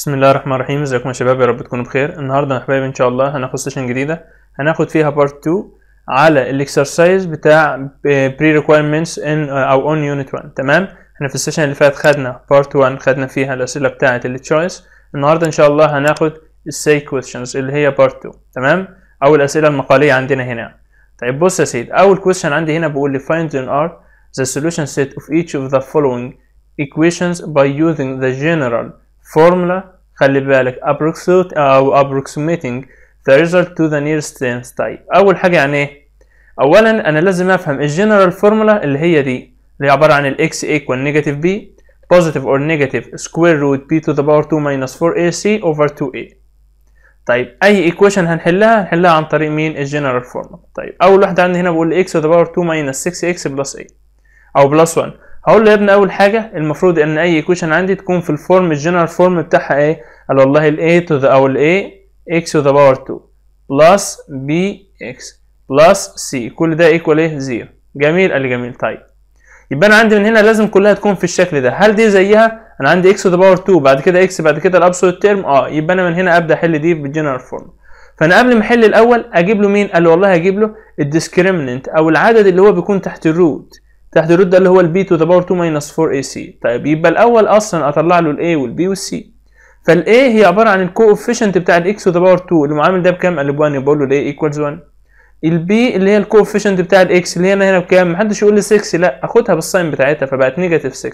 بسم الله الرحمن الرحيم ازيكم يا شباب يا رب تكونوا بخير النهارده يا حبايب ان شاء الله هناخد سيشن جديده هناخد فيها بارت 2 على الاكسرسايز بتاع بري ريكويرمنتس ان او اون يونت 1 تمام احنا في السيشن اللي فات خدنا بارت 1 خدنا فيها الاسئله بتاعه التشويس النهارده ان شاء الله هناخد السي كويشنز اللي هي بارت 2 تمام او الاسئله المقاليه عندنا هنا طيب بص يا سيد اول كويشن عندي هنا بيقول لي find ان ار the solution set of each of the following equations by using the general formula خلي بالك approximate أو approximating the result to the nearest tense طيب أول حاجة يعني إيه؟ أولا أنا لازم أفهم الجنرال فورمولا اللي هي دي اللي عبارة عن الاكس x equal negative b positive or negative square root b to the power 2 minus 4ac over 2a طيب أي ايكويشن هنحلها هنحلها عن طريق مين الجنرال فورمولا طيب أول واحدة عندي هنا بقول x to the power 2 minus 6x plus a أو plus 1 هقول له يا ابني اول حاجه المفروض ان اي ايكويشن عندي تكون في الفورم الجنرال فورم بتاعها ايه قال والله ال a to the او ال a x to the power 2 بلس بي اكس بلس سي كل ده ايكوال ايه زيرو جميل قال لي جميل طيب يبقى انا عندي من هنا لازم كلها تكون في الشكل ده هل دي زيها انا عندي اكس تو ذا باور 2 بعد كده اكس بعد كده الابسولوت تيرم اه يبقى انا من هنا ابدا احل دي بالجنرال فورم فانا قبل ما احل الاول اجيب له مين قال له والله هجيب له الديسكريمننت او العدد اللي هو بيكون تحت الروت تحت الروت ده اللي هو البي تو ذا باور 2 ماينس 4 اي سي طيب يبقى الاول اصلا اطلع له الاي والبي والسي فالاي هي عباره عن الكوفيشنت بتاع الاكس تو ذا باور 2 المعامل ده بكام؟ قال ب 1 يبقى بقول له الاي ايكوالز 1 البي اللي هي الكوفيشنت بتاع الاكس اللي هنا هنا بكام؟ محدش يقول لي 6 لا اخدها بالساين بتاعتها فبقت نيجاتيف 6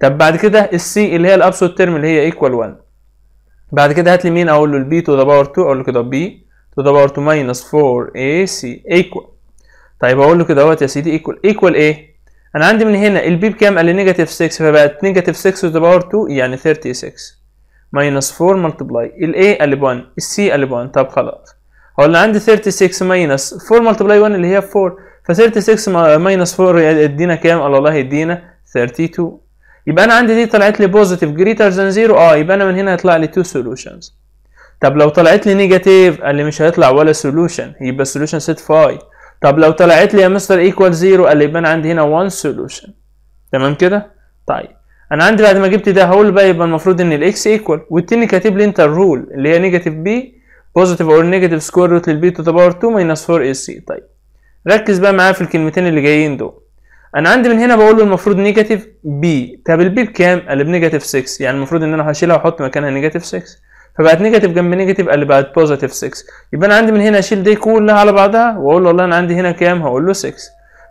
طب بعد كده السي اللي هي الابسوت تيرم اللي هي ايكوال 1 بعد كده هات لي مين؟ اقول له البي تو ذا باور 2 اقول له كده بي تو ذا باور 2 ماينس 4 اي سي ايكوال طيب اقول له كده اهوت يا سيدي ايكوال ايكوال ايه انا عندي من هنا البي بكام قال لي نيجاتيف 6 فبقت نيجاتيف 6 تو باور 2 يعني 36 ماينس 4 ملتبلاي الاي قال لي 1 السي قال لي 1 طب خلاص هو اللي عندي 36 ماينس 4 ملتبلاي 1 اللي هي 4 ف 36 ماينس 4 يدينا كام قال الله يدينا 32 يبقى انا عندي دي طلعت لي بوزيتيف جريتر ذان زيرو اه يبقى انا من هنا هيطلع لي 2 سولوشنز طب لو طلعت لي نيجاتيف قال لي مش هيطلع ولا سولوشن يبقى السولوشن سيت 5 طب لو طلعت لي يا مستر ايكوال زيرو قال لي يبقى انا عندي هنا 1 سولوشن تمام كده طيب انا عندي بعد ما جبت ده هقول بقى يبقى المفروض ان الاكس ايكوال والتاني كاتب لي انت الرول اللي هي نيجاتيف بي بوزيتيف اور نيجاتيف سكوير روت للبي تو ذا باور 2 ماينس 4 اي سي طيب ركز بقى معايا في الكلمتين اللي جايين دول انا عندي من هنا بقول له المفروض نيجاتيف بي طب البي بكام؟ قال لي بنيجاتيف 6 يعني المفروض ان انا هشيلها واحط مكانها نيجاتيف 6 فبقت نيجاتيف جنب نيجاتيف قال لي بقت بوزيتيف 6 يبقى انا عندي من هنا اشيل دي كلها على بعضها واقول له والله انا عندي هنا كام هقول له 6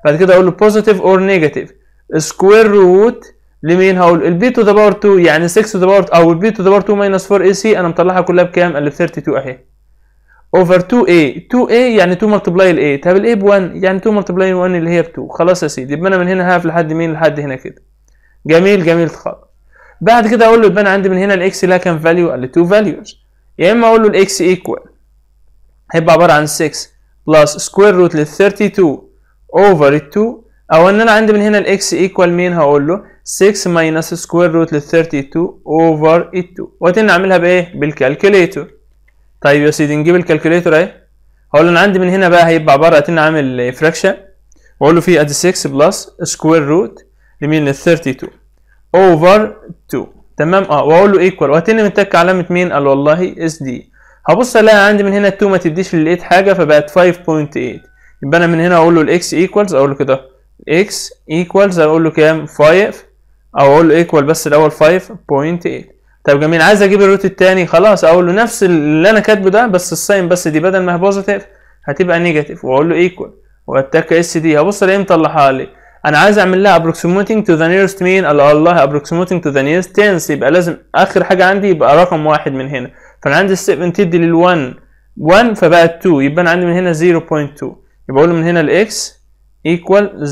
بعد كده اقول له بوزيتيف اور نيجاتيف سكوير روت لمين هقول البي تو ذا باور 2 يعني 6 تو ذا باور او البي تو ذا باور 2 ماينس 4 اي سي انا مطلعها كلها بكام؟ قال لي ب 32 اهي اوفر 2 اي 2 اي يعني 2 ملتبلاي الاي طب الاي ب 1 يعني 2 ملتبلاي 1 اللي هي ب 2 خلاص يا سيدي يبقى انا من هنا هقف لحد مين لحد هنا كده جميل جميل خالص بعد كده اقول له يبقى انا عندي من هنا الاكس لها كام فاليو قال لي 2 فاليوز يا اما اقول له الاكس ايكوال هيبقى عباره عن 6 بلس سكوير روت لل 32 اوفر ال 2 او ان انا عندي من هنا الاكس ايكوال مين هقول له 6 ماينس سكوير روت لل 32 اوفر ال 2 وبعدين نعملها بايه بالكالكوليتور طيب يا سيدي نجيب الكالكوليتور اهي هقول له انا عندي من هنا بقى هيبقى عباره عن عامل فراكشن واقول له في ادي 6 بلس سكوير روت لمين لل 32 اوفر 2 تمام اه واقول له ايكوال وهتني متك علامه مين قال والله اس دي هبص الاقي عندي من هنا 2 ما تديش للايت حاجه فبقت 5.8 يبقى انا من هنا اقول له الاكس ايكوالز اقول له كده اكس ايكوالز اقول له كام 5 او اقول له ايكوال بس الاول 5.8 طب جميل عايز اجيب الروت الثاني خلاص اقول له نفس اللي انا كاتبه ده بس الساين بس دي بدل ما هي بوزيتيف هتبقى نيجاتيف واقول له ايكوال واتك اس دي هبص الاقي مطلعها لي انا عايز اعمل لها approximating to the nearest مين الله الله approximating to the nearest tens يبقى لازم اخر حاجه عندي يبقى رقم واحد من هنا فانا عندي الستيب تدي لل 1 1 فبقت 2 يبقى انا عندي من هنا 0.2 يبقى اقول من هنا الاكس equal 0.2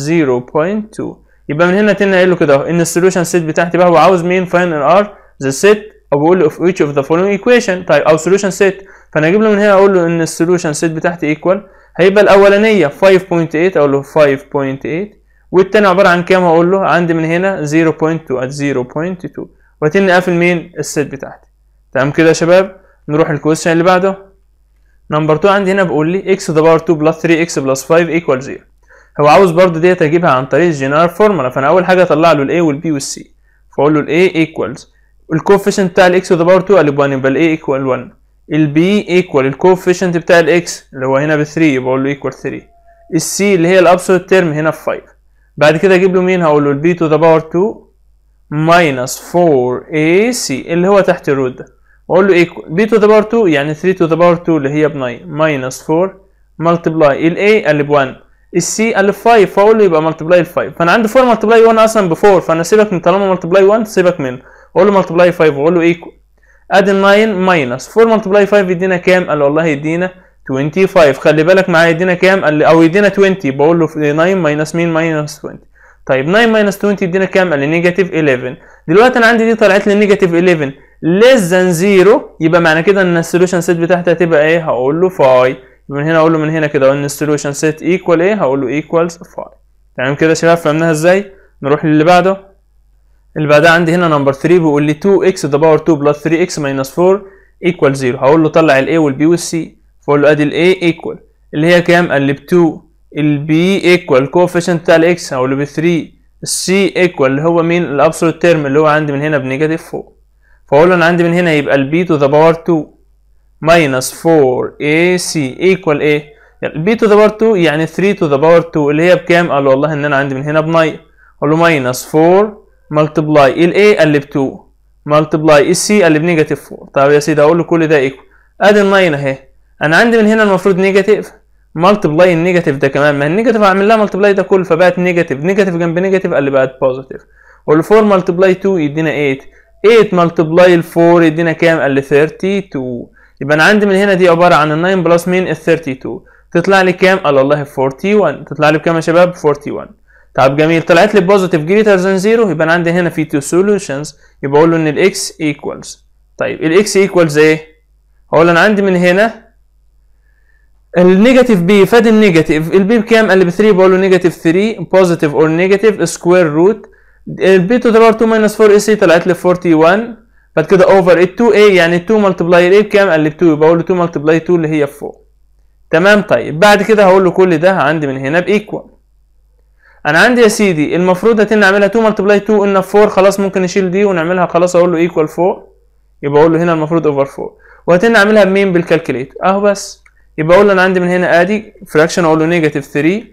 يبقى من هنا تنقل قايل له كده ان السوليوشن سيت بتاعتي بقى هو عاوز مين فاين ان ار ذا سيت او بقول له of each of the following equation طيب او solution set فانا اجيب له من هنا اقول له ان السوليوشن سيت بتاعتي equal هيبقى الاولانيه 5.8 اقول له 5.8 والتاني عباره عن كام هقول له عندي من هنا 0.2 at 0.2 وبعدين اقفل مين السيت بتاعتي تمام كده يا شباب نروح الكويشن اللي بعده نمبر 2 عندي هنا بيقول لي x to the power 2 plus 3 x plus 5 equal 0 هو عاوز برضه ديت اجيبها عن طريق الجنرال فورمولا فانا اول حاجه اطلع له الاي والبي والسي فاقول له الاي equals الكوفيشنت بتاع الاكس to the power 2 قالب 1 يبقى الاي ايكوال 1 البي ايكوال الكوفيشنت بتاع الاكس اللي هو هنا ب 3 يبقى اقول له ايكوال 3 السي اللي هي الابسولوت تيرم هنا ب 5 بعد كده اجيب له مين هقول له البي تو ذا باور 2 ماينس 4ac اللي هو تحت الرود ده واقول له ايكو بي تو ذا باور 2 يعني 3 تو ذا باور 2 اللي هي ب 9 ماينس 4 ملتبلاي الاي قلب 1 السي قلب 5 فاقول له يبقى ملتبلاي ال 5 فانا عندي 4 ملتبلاي 1 اصلا ب 4 فانا سيبك من طالما ملتبلاي 1 سيبك منه اقول له ملتبلاي 5 واقول له ايكو ادي 9 ماينس 4 ملتبلاي 5 يدينا كام؟ قال له والله يدينا 25 خلي بالك معايا يدينا كام قال لي او يدينا 20 بقول له 9 ماينس مين ماينس 20 طيب 9 ماينس 20 يدينا كام قال لي نيجاتيف 11 دلوقتي انا عندي دي طلعت لي نيجاتيف 11 less than 0 يبقى معنى كده ان السوليوشن سيت بتاعتي هتبقى ايه هقول له 5 من هنا اقول له من هنا كده ان السوليوشن سيت ايكوال ايه هقول له ايكوالز 5 تمام كده يا شباب فهمناها ازاي نروح للي بعده اللي بعدها عندي هنا نمبر 3 بيقول لي 2x ذا باور 2 بلس 3x ماينس 4 ايكوال 0 هقول له طلع الاي والبي والسي فقول له ادي الاي ايكوال اللي هي كام؟ قال لي ب 2 البي ايكوال كوفيشنت بتاع الاكس هقول له ب 3 السي ايكوال اللي هو مين؟ الابسولوت تيرم اللي هو عندي من هنا بنيجاتيف 4 فاقول له انا عندي من هنا يبقى البي تو ذا باور 2 ماينس 4 اي سي ايكوال ايه؟ البي تو ذا باور 2 يعني 3 تو ذا باور 2 اللي هي بكام؟ قال له والله ان انا عندي من هنا ب 9 اقول له ماينس 4 ملتبلاي الاي قال لي ب 2 ملتبلاي السي قال لي بنيجاتيف 4 طب يا سيدي هقول له كل ده ايكوال ادي ال 9 اهي انا عندي من هنا المفروض نيجاتيف ملتبلاي النيجاتيف ده كمان ما النيجاتيف هعمل لها ملتبلاي ده كله فبقت نيجاتيف نيجاتيف جنب نيجاتيف اللي بقت بوزيتيف وال 4 ملتبلاي 2 يدينا 8 8 ملتبلاي ال 4 يدينا كام؟ قال لي 32 يبقى انا عندي من هنا دي عباره عن ال 9 بلس مين؟ ال 32 تطلع لي كام؟ قال والله 41 تطلع لي بكام يا شباب؟ 41 طب جميل طلعت لي بوزيتيف جريتر ذان زيرو يبقى انا عندي هنا في تو سولوشنز يبقى اقول له ان الاكس ايكوالز طيب الاكس ايكوالز ايه؟ هقول انا عندي من هنا النيجاتيف بي فادي النيجاتيف البي بكام؟ قال لي ب 3 بقول له نيجاتيف 3 بوزيتيف اور نيجاتيف سكوير روت البي تو ذا باور 2 ماينس 4 اي سي طلعت لي 41 بعد كده اوفر 2 اي يعني 2 ملتبلاي اي بكام؟ قال لي ب 2 بقول له 2 ملتبلاي 2 اللي هي 4 تمام طيب بعد كده هقول له كل ده عندي من هنا بايكوال انا عندي يا سيدي المفروض هتن نعملها 2 ملتبلاي 2 ان 4 خلاص ممكن نشيل دي ونعملها خلاص اقول له ايكوال 4 يبقى اقول له هنا المفروض اوفر 4 وهتن نعملها بمين بالكالكليتر اهو بس يبقى اقول انا عندي من هنا ادي فراكشن اقول له نيجاتيف 3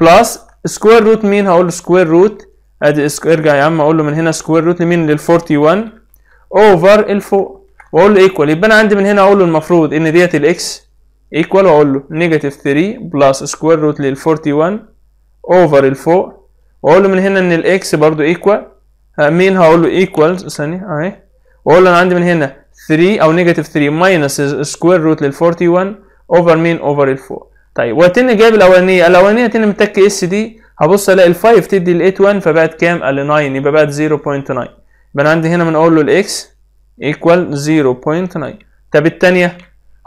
بلس سكوير روت مين هقول له سكوير روت ادي ارجع يا عم اقول له من هنا سكوير روت لمين لل 41 اوفر ال 4 واقول له ايكوال يبقى انا عندي من هنا اقول له المفروض ان ديت الاكس ايكوال واقول له نيجاتيف 3 بلس سكوير روت لل 41 اوفر ال 4 واقول له من هنا ان الاكس برضو ايكوال مين هقول له ايكوالز ثانيه اهي واقول له انا عندي من هنا 3 او نيجاتيف 3 ماينس سكوير روت لل 41 اوفر مين اوفر الفور طيب واتن جايب الاولانيه الاولانيه تن متك اس دي هبص الاقي ال5 تدي ال 81 فبقت كام؟ قال لي 9 يبقى بقت 0.9 يبقى انا عندي هنا بنقول له الاكس ايكوال 0.9 طب الثانيه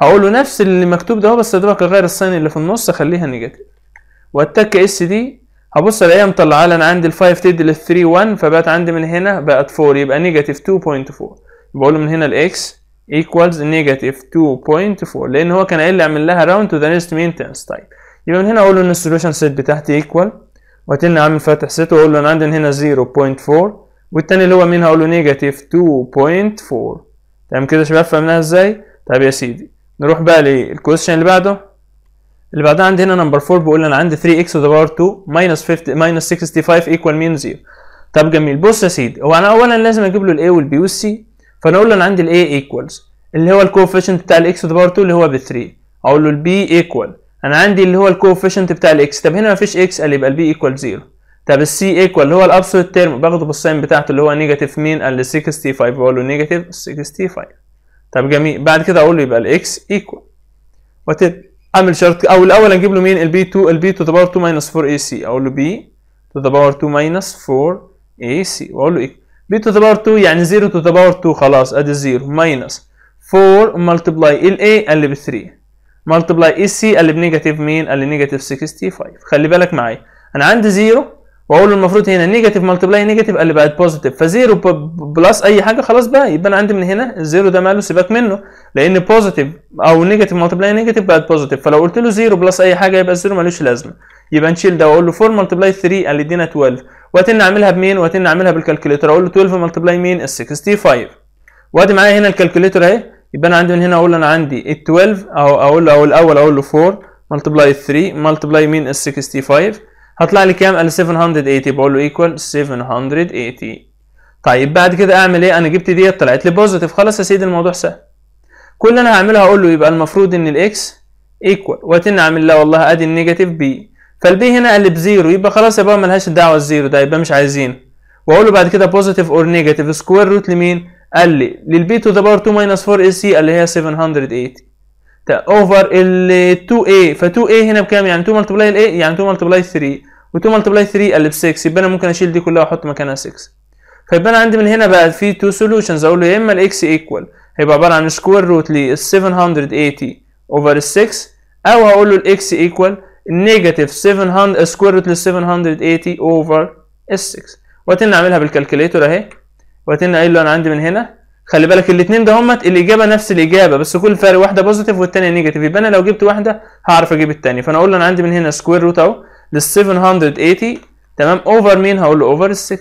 هقول له نفس اللي مكتوب ده هو بس ادرك اغير الساين اللي في النص اخليها نيجاتيف واتك اس دي هبص الاقيها مطلعه لي انا عندي ال5 تدي لل 3 1 فبقت عندي من هنا بقت 4 يبقى نيجاتيف 2.4 بقول له من هنا الاكس ايكوالز نيجاتيف 2.4 لان هو كان قايل لي اعمل لها راوند تو ذا نيست مينتنس تايب يبقى من هنا اقول له ان السوليوشن سيت بتاعتي ايكوال واتن عامل فاتح سيت واقول له انا عندي هنا 0.4 والتاني اللي هو مين هقول له نيجاتيف 2.4 تمام كده يا شباب فهمناها ازاي طب يا سيدي نروح بقى للكويشن اللي بعده اللي بعدها عندي هنا نمبر 4 بيقول انا عندي 3 اكس to the power 2 minus 50 minus 65 equal mean 0 طب جميل بص يا سيدي هو انا اولا لازم اجيب له الاي والبي والسي فانا اقول له انا عندي الاي ايكوالز اللي هو الكوفيشنت بتاع الاكس ده باور 2 اللي هو ب 3 اقول له البي ايكوال انا عندي اللي هو الكوفيشنت بتاع الاكس طب هنا مفيش اكس قال يبقى البي ايكوال 0 طب السي ايكوال اللي هو الابسولوت تيرم باخده بالساين بتاعته اللي هو نيجاتيف مين قال لي 65 اقول له نيجاتيف 65 طب جميل بعد كده اقول له يبقى الاكس ايكوال وتب اعمل شرط او الاول اجيب له مين البي 2 البي تو the باور 2 ماينس 4 اي سي اقول له بي تو the باور 2 ماينس 4 اي سي واقول له ايكوال بي تو ذا باور 2 يعني 0 تو ذا باور 2 خلاص ادي 0 ماينس 4 ملتبلاي ال اي اللي ب 3 ملتبلاي ال سي اللي بنيجاتيف مين اللي نيجاتيف 65 خلي بالك معايا انا عندي 0 واقول المفروض هنا نيجاتيف ملتبلاي نيجاتيف اللي بقت بوزيتيف 0 بلس اي حاجه خلاص بقى يبقى انا عندي من هنا الزيرو ده ماله سيبك منه لان بوزيتيف او نيجاتيف ملتبلاي نيجاتيف بقت بوزيتيف فلو قلت له 0 بلس اي حاجه يبقى الزيرو مالوش لازمه يبقى نشيل ده واقول له 4 ملتبلاي 3 اللي ادينا 12 وهاتين اعملها بمين وهاتين اعملها بالكالكوليتر اقول له 12 ملتبلاي مين ال 65 وادي معايا هنا الكالكوليتر اهي يبقى انا عندي من هنا اقول انا عندي ال 12 او اقول له او الاول اقول له 4 ملتبلاي 3 ملتبلاي مين ال 65 هطلع لي كام ال 780 بقول له ايكوال 780 طيب بعد كده اعمل ايه انا جبت ديت طلعت لي بوزيتيف خلاص يا سيدي الموضوع سهل كل اللي انا هعمله هقول له يبقى المفروض ان الاكس ايكوال وهاتين اعمل لا والله ادي النيجاتيف بي فالبي هنا قلب زيرو يبقى خلاص يا بابا ملهاش دعوه الزيرو ده يبقى مش عايزينه واقول له بعد كده بوزيتيف اور نيجاتيف سكوير روت لمين قال لي للبي تو ذا باور 2 ماينس 4 اي سي اللي هي 780 اوفر ال 2 a ف 2 a هنا بكام يعني 2 ملتبلاي ال a يعني 2 ملتبلاي 3 و2 ملتبلاي 3 قلب 6 يبقى انا ممكن اشيل دي كلها واحط مكانها 6 فيبقى انا عندي من هنا بقى في تو سولوشنز اقول له يا اما الاكس ايكوال هيبقى عباره عن سكوير روت لل 780 اوفر ال 6 او هقول له الاكس ايكوال نيجاتيف 700 سكوير روت لل 780 اوفر اس 6 وبعدين نعملها بالكالكوليتور اهي وبعدين قايل له انا عندي من هنا خلي بالك الاثنين ده همت الاجابه نفس الاجابه بس كل فرق واحده بوزيتيف والثانيه نيجاتيف يبقى انا لو جبت واحده هعرف اجيب الثانيه فانا اقول له انا عندي من هنا سكوير روت اهو لل 780 تمام اوفر مين هقول له اوفر 6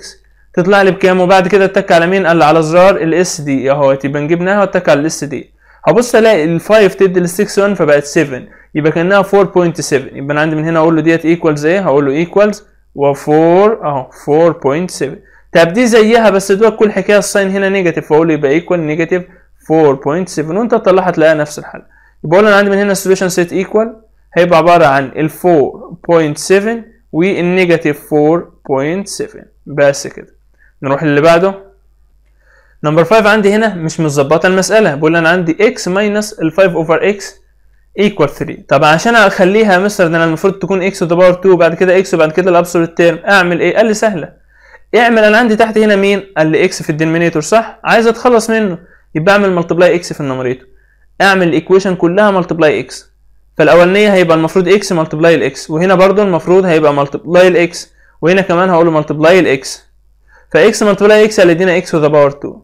تطلع لي بكام وبعد كده اتك على مين قال لي على زرار الاس دي اهو يبقى نجيبناها واتك على الاس دي ابص الاقي ال5 تدي لل6 1 فبقت 7 يبقى كانها 4.7 يبقى انا عندي من هنا اقول له ديت ايكوالز ايه هقول له ايكوالز و4 اهو 4.7 طب دي زيها بس دوت كل حكايه الساين هنا نيجاتيف فاقول له يبقى ايكوال نيجاتيف 4.7 وانت تطلعها تلاقيها نفس الحل يبقى اقول انا عندي من هنا السوليوشن سيت ايكوال هيبقى عباره عن ال 4.7 والنيجاتيف 4.7 بس كده نروح اللي بعده نمبر 5 عندي هنا مش متظبطه المساله بقول انا عندي اكس ماينس ال 5 اوفر اكس ايكوال 3 طب عشان اخليها يا مستر ده انا المفروض تكون اكس تو ذا باور 2 وبعد كده اكس وبعد كده الابسولوت تيرم اعمل ايه؟ قال لي سهله اعمل انا عندي تحت هنا مين؟ قال لي اكس في الدينومينيتور صح؟ عايز اتخلص منه يبقى اعمل ملتبلاي اكس في النمريتور اعمل الايكويشن كلها ملتبلاي اكس فالاولانيه هيبقى المفروض اكس ملتبلاي الاكس وهنا برضو المفروض هيبقى ملتبلاي الاكس وهنا كمان هقول ملتبلاي الاكس فاكس ملتبلاي اكس هيدينا اكس تو ذا باور 2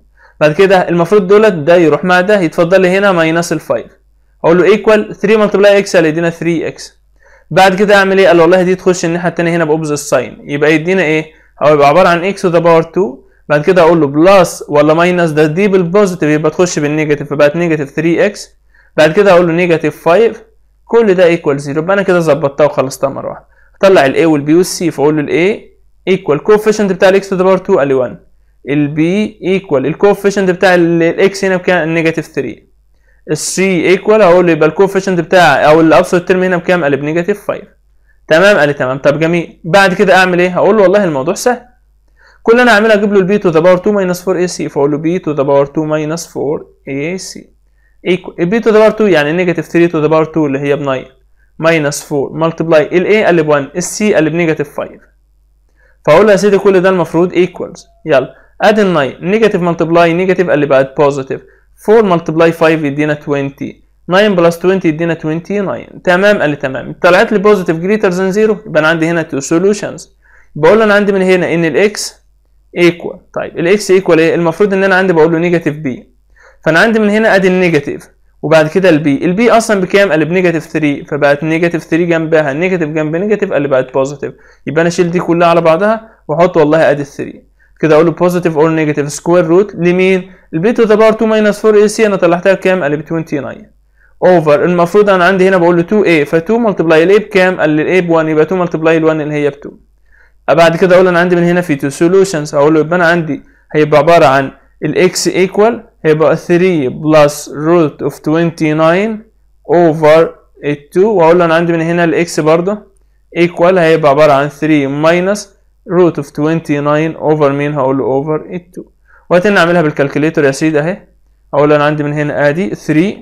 بعد كده المفروض دولت ده يروح مع ده يتفضل لي هنا ماينس ال 5 اقول له ايكوال 3 ملتبلاي اكس هيدينا 3 اكس بعد كده اعمل ايه قال والله دي تخش الناحيه الثانيه هنا بأوبز الساين يبقى يدينا ايه هو يبقى عباره عن اكس ذا باور 2 بعد كده اقول له بلس ولا ماينس ده دي بالبوزيتيف يبقى تخش بالنيجاتيف فبقت نيجاتيف 3 اكس بعد كده اقول له نيجاتيف 5 كل ده ايكوال 0 يبقى انا كده ظبطتها وخلصتها مره واحده اطلع الاي والبي والسي فاقول له الاي ايكوال كوفيشنت بتاع الاكس تو ذا باور 2 قال لي 1 البي ايكوال الكوفيشنت بتاع الاكس هنا بكام نيجاتيف 3 السي ايكوال اهو يبقى الكوفيشنت بتاع او الابسط تيرم هنا بكام قال بنيجاتيف 5 تمام قال لي تمام طب جميل بعد كده اعمل ايه هقول له والله الموضوع سهل كل اللي انا هعمله اجيب له البي تو ذا باور 2 ماينس 4 اي سي فاقول له بي تو ذا باور 2 ماينس 4 اي سي ايكوال البي تو ذا باور 2 يعني نيجاتيف 3 تو ذا باور 2 اللي هي ب 9 ماينس 4 ملتبلاي الاي قال ب 1 السي قال بنيجاتيف 5 فاقول له يا سيدي كل ده المفروض ايكوالز يلا ال 9 نيجاتيف ملتبلاي نيجاتيف اللي بقت بوزيتيف 4 ملتبلاي 5 يدينا 20 9 بلس 20 يدينا 29 تمام قال لي تمام طلعت لي بوزيتيف جريتر ذان 0 يبقى انا عندي هنا تو سولوشنز بقول انا عندي من هنا ان الاكس ايكوال طيب الاكس ايكوال ايه المفروض ان انا عندي بقول له نيجاتيف بي فانا عندي من هنا ادي النيجاتيف وبعد كده البي البي اصلا بكام قال بنيجاتيف 3 فبقت نيجاتيف 3 جنبها نيجاتيف جنب نيجاتيف قال بقت بوزيتيف يبقى انا اشيل دي كلها على بعضها واحط والله ادي 3 كده اقول له بوزيتيف اور نيجاتيف سكوير روت لمين؟ البي تو ذا باور 2 ماينس 4 اي سي انا طلعتها بكام؟ قال لي ب 29 اوفر المفروض انا عندي هنا بقول له 2 اي ف 2 ملتبلاي الاي بكام؟ قال لي الاي ب 1 يبقى 2 ملتبلاي ال 1 اللي هي ب 2 بعد كده اقول انا عندي من هنا في 2 solutions هقول له يبقى انا عندي هيبقى عباره عن الاكس ايكوال هيبقى 3 بلس روت اوف 29 اوفر 2 واقول له انا عندي من هنا الاكس برضه ايكوال هيبقى عباره عن 3 ماينس root of 29 over مين هقول له over 2 وهتن اعملها بالكالكوليتر يا سيدي اهي اقول انا عندي من هنا ادي 3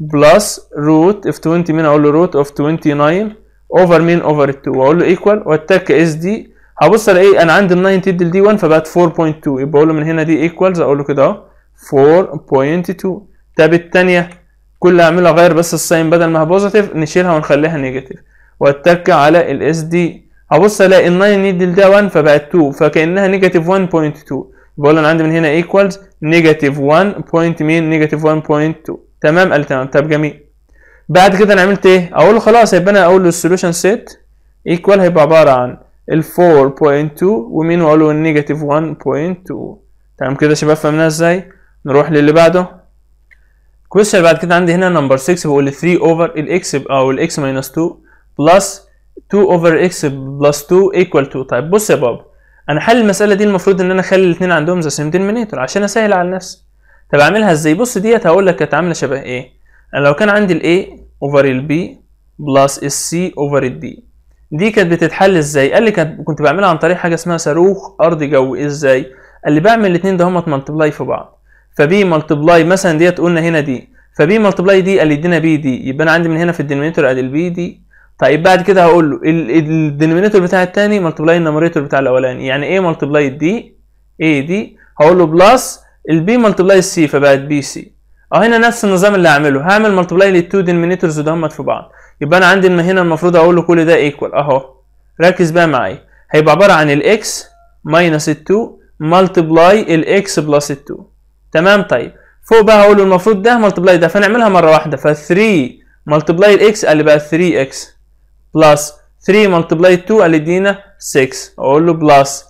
بلس root of 20 مين اقول له root of 29 over مين over 2 واقول له equal واتك اس دي هبص الاقي انا عندي ال 9 تدي دي 1 فبقت 4.2 يبقى اقول له من هنا دي equals اقول له كده اهو 4.2 طب الثانيه كل اعملها غير بس الساين بدل ما هي بوزيتيف نشيلها ونخليها نيجاتيف واتك على الاس دي ابص الاقي ال9 نيدل ده 1 فبقت 2 فكانها نيجاتيف 1.2 بقول انا عندي من هنا ايكوالز نيجاتيف 1 مين نيجاتيف 1.2 تمام قال تمام طب جميل بعد كده انا عملت ايه اقول له خلاص يبقى انا اقول له السوليوشن سيت ايكوال هيبقى عباره عن ال 4.2 ومين واقول له النيجاتيف 1.2 تمام كده يا شباب فهمناها ازاي نروح للي بعده كويشن بعد كده عندي هنا نمبر 6 بقول 3 اوفر الاكس او الاكس ماينس 2 بلس 2 اوفر اكس بلس 2 ايكوال 2 طيب بص يا بابا انا حل المساله دي المفروض ان انا اخلي الاثنين عندهم ذا سيم دينمينيتور عشان اسهل على نفسي طب اعملها ازاي بص ديت هقول لك كانت عامله شبه ايه انا لو كان عندي الاي اوفر البي بلس السي اوفر الدي دي كانت بتتحل ازاي قال لي كنت بعملها عن طريق حاجه اسمها صاروخ ارض جوي ازاي قال لي بعمل الاثنين ده هما ملتبلاي في بعض فبي ملتبلاي مثلا ديت قلنا هنا دي فبي ملتبلاي دي قال لي ادينا بي دي يبقى انا عندي من هنا في الدينومينيتور ادي البي دي طيب بعد كده هقول له الدينومينيتور بتاع الثاني ملتبلاي النمريتور بتاع الاولاني يعني ايه ملتبلاي دي ايه دي هقول له بلس البي ملتبلاي سي فبقت بي سي اه هنا نفس النظام اللي هعمله هعمل ملتبلاي للتو دينومينيتورز دمت في بعض يبقى انا عندي هنا المفروض اقول له كل ده ايكوال اهو ركز بقى معايا هيبقى عباره عن الاكس ماينس ال2 ملتبلاي الاكس بلس ال2 تمام طيب فوق بقى هقول له المفروض ده ملتبلاي ده فنعملها مره واحده ف3 ملتبلاي الاكس اللي بقى 3 اكس بلس 3 ملتبلاي 2 اللي يدينا 6 اقول له بلس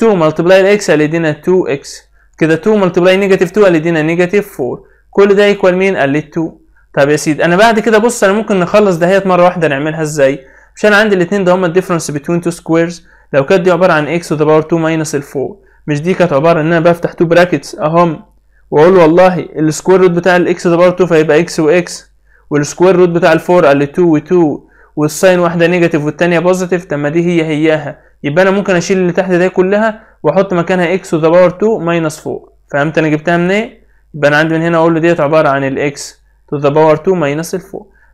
2 ملتبلاي الاكس اللي يدينا 2 اكس كده 2 ملتبلاي نيجاتيف 2 اللي يدينا نيجاتيف 4 كل ده يكوال مين؟ قال لي 2 طب يا سيدي انا بعد كده بص انا ممكن نخلص دهيت مره واحده نعملها ازاي؟ مش انا عندي الاثنين ده هما الديفرنس بين تو سكويرز لو كانت دي عباره عن اكس تو باور 2 ماينس ال 4 مش دي كانت عباره ان انا بفتح تو براكتس اهم واقول والله السكوير روت بتاع الاكس تو باور 2 فهيبقى اكس واكس والسكوير روت بتاع ال 4 قال لي 2 و2 والساين واحده نيجاتيف والثانيه بوزيتيف طب ما دي هي هياها يبقى انا ممكن اشيل اللي تحت دي كلها واحط مكانها اكس ذا باور 2 ماينس 4 فهمت انا جبتها منين إيه؟ يبقى انا عندي من هنا اقول له ديت عباره عن الاكس تو ذا باور 2 ماينس 4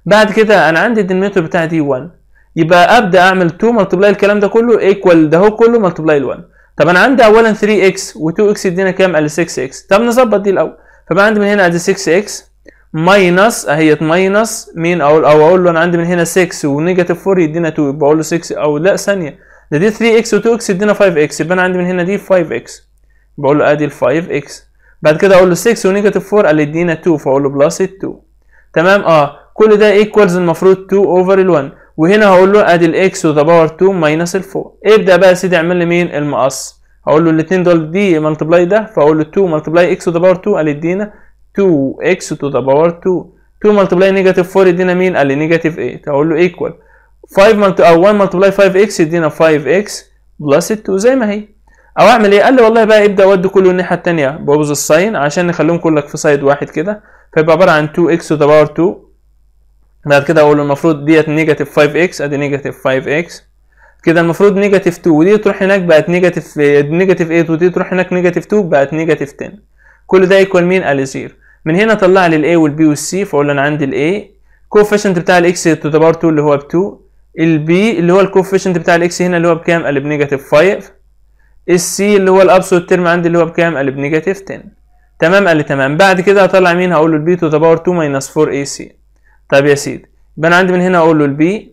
بعد كده انا عندي الدينميتور بتاع دي 1 يبقى ابدا اعمل 2 ملتبلاي الكلام ده كله ايكوال ده هو كله ملتبلاي ال 1 طب انا عندي اولا 3 اكس و2 اكس يدينا كام؟ ال 6 اكس طب نظبط دي الاول فبقى عندي من هنا ادي 6 اكس ماينس اهيت ماينس مين او او اقول له انا عندي من هنا 6 ونيجاتيف 4 يدينا 2 يبقى اقول له 6 او لا ثانيه ده دي 3 اكس و2 اكس يدينا 5 اكس يبقى انا عندي من هنا دي 5 اكس بقول له ادي ال 5 اكس بعد كده اقول له 6 ونيجاتيف 4 قال يدينا 2 فاقول له بلس 2 تمام اه كل ده ايكوالز المفروض 2 اوفر ال1 وهنا هقول له ادي الاكس وذا باور 2 ماينس ال4 ابدا بقى يا سيدي اعمل لي مين المقص هقول له الاثنين دول دي ملتبلاي ده فاقول له 2 ملتبلاي اكس وذا باور 2 قال يدينا 2x تو ذا باور 2 2 ملتبلاي نيجاتيف 4 يدينا مين؟ قال لي نيجاتيف 8 هقول له ايكوال 5 او 1 ملتبلاي 5x يدينا 5x بلس 2 زي ما هي او اعمل ايه؟ قال لي والله بقى ابدا ودي كله الناحيه الثانيه بوز الساين عشان نخليهم كلك في سايد واحد كده فيبقى عباره عن 2x تو ذا باور 2 بعد كده اقول المفروض ديت نيجاتيف 5x ادي نيجاتيف 5x كده المفروض نيجاتيف 2 ودي تروح هناك بقت نيجاتيف نيجاتيف 8 ودي تروح هناك نيجاتيف 2 بقت نيجاتيف 10 كل ده يكوال مين؟ قال 0 من هنا طلع لي الاي والبي والسي فاقول انا عندي الاي كوفيشنت بتاع الاكس تو ذا باور 2 اللي هو ب 2 البي اللي هو الكوفيشنت بتاع الاكس هنا اللي هو بكام؟ قال بنيجاتيف 5 السي اللي هو الابسولوت تيرم عندي اللي هو بكام؟ قال بنيجاتيف 10 تمام قال لي تمام بعد كده هطلع مين؟ هقول له البي تو ذا باور 2 ماينس 4 اي سي طب يا سيدي يبقى انا عندي من هنا اقول له البي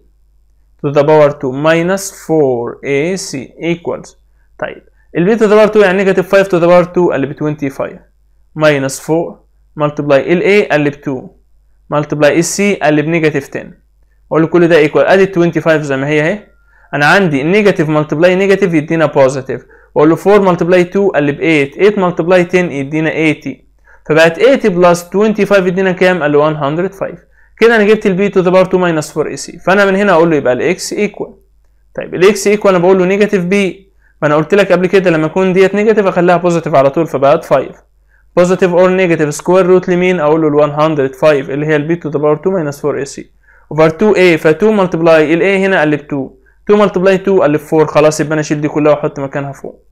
تو ذا باور 2 ماينس 4 اي سي ايكوالز طيب البي تو ذا باور 2 يعني نيجاتيف 5 تو ذا باور 2 اللي ب 25 ماينس 4 ملتبلاي ال A قلب 2 ملتبلاي ال C قلب نيجاتيف 10 أقول له كل ده ايكوال ادي 25 زي ما هي اهي انا عندي النيجاتيف ملتبلاي نيجاتيف يدينا بوزيتيف واقول له 4 ملتبلاي 2 قلب 8 8 ملتبلاي 10 يدينا 80 فبقت 80 بلس 25 يدينا كام؟ قال له 105 كده انا جبت ال B to the power 2 minus 4 AC فانا من هنا اقول له يبقى ال X ايكوال طيب ال X ايكوال انا بقول له نيجاتيف B فأنا قلت لك قبل كده لما يكون ديت نيجاتيف اخليها بوزيتيف على طول فبقت 5 بوزيتيف اور نيجاتيف سكوير روت لمين اقول له ال 105 اللي هي البي تو the باور 2 ماينس 4 اي سي اوفر 2 اي ف 2 ملتبلاي ال a هنا قلب 2 2 ملتبلاي 2 قلب 4 خلاص يبقى انا اشيل دي كلها واحط مكانها فوق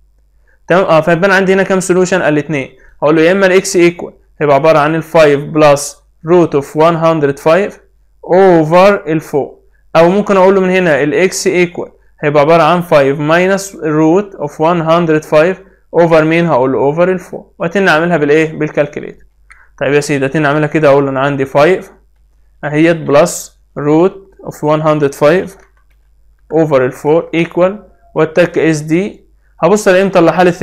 تمام اه فيبقى عندي هنا كام سولوشن 2 اقول له يا اما الاكس ايكوال هيبقى عباره عن ال 5 بلس روت اوف 105 اوفر ال 4 او ممكن اقول له من هنا الاكس ايكوال هيبقى عباره عن 5 ماينس روت اوف 105 اوفر مين هقول له اوفر 4 وبعدين نعملها بالايه بالكالكليتر طيب يا سيدي هاتين نعملها كده اقول له انا عندي 5 اهيت بلس روت اوف 105 اوفر ال 4 ايكوال واتك اس دي هبص على امتى اللي حل 3.8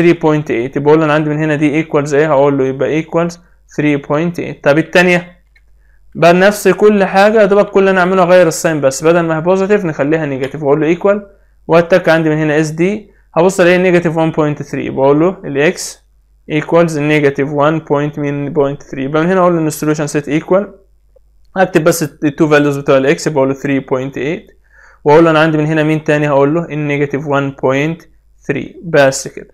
يبقى اقول له انا عندي من هنا دي ايكوالز ايه هقول له يبقى ايكوالز 3.8 طب الثانيه بقى نفس كل حاجه ده بقى كل اللي انا اعمله اغير الساين بس بدل ما هي بوزيتيف نخليها نيجاتيف واقول له ايكوال واتك عندي من هنا اس دي هبص الاقي نيجاتيف 1.3 بقول له الاكس ايكوالز نيجاتيف 1.3 يبقى من هنا اقول له ان السوليوشن سيت ايكوال هكتب بس التو فاليوز بتوع الاكس بقول له 3.8 واقول له انا عندي من هنا مين تاني هقول له النيجاتيف 1.3 بس كده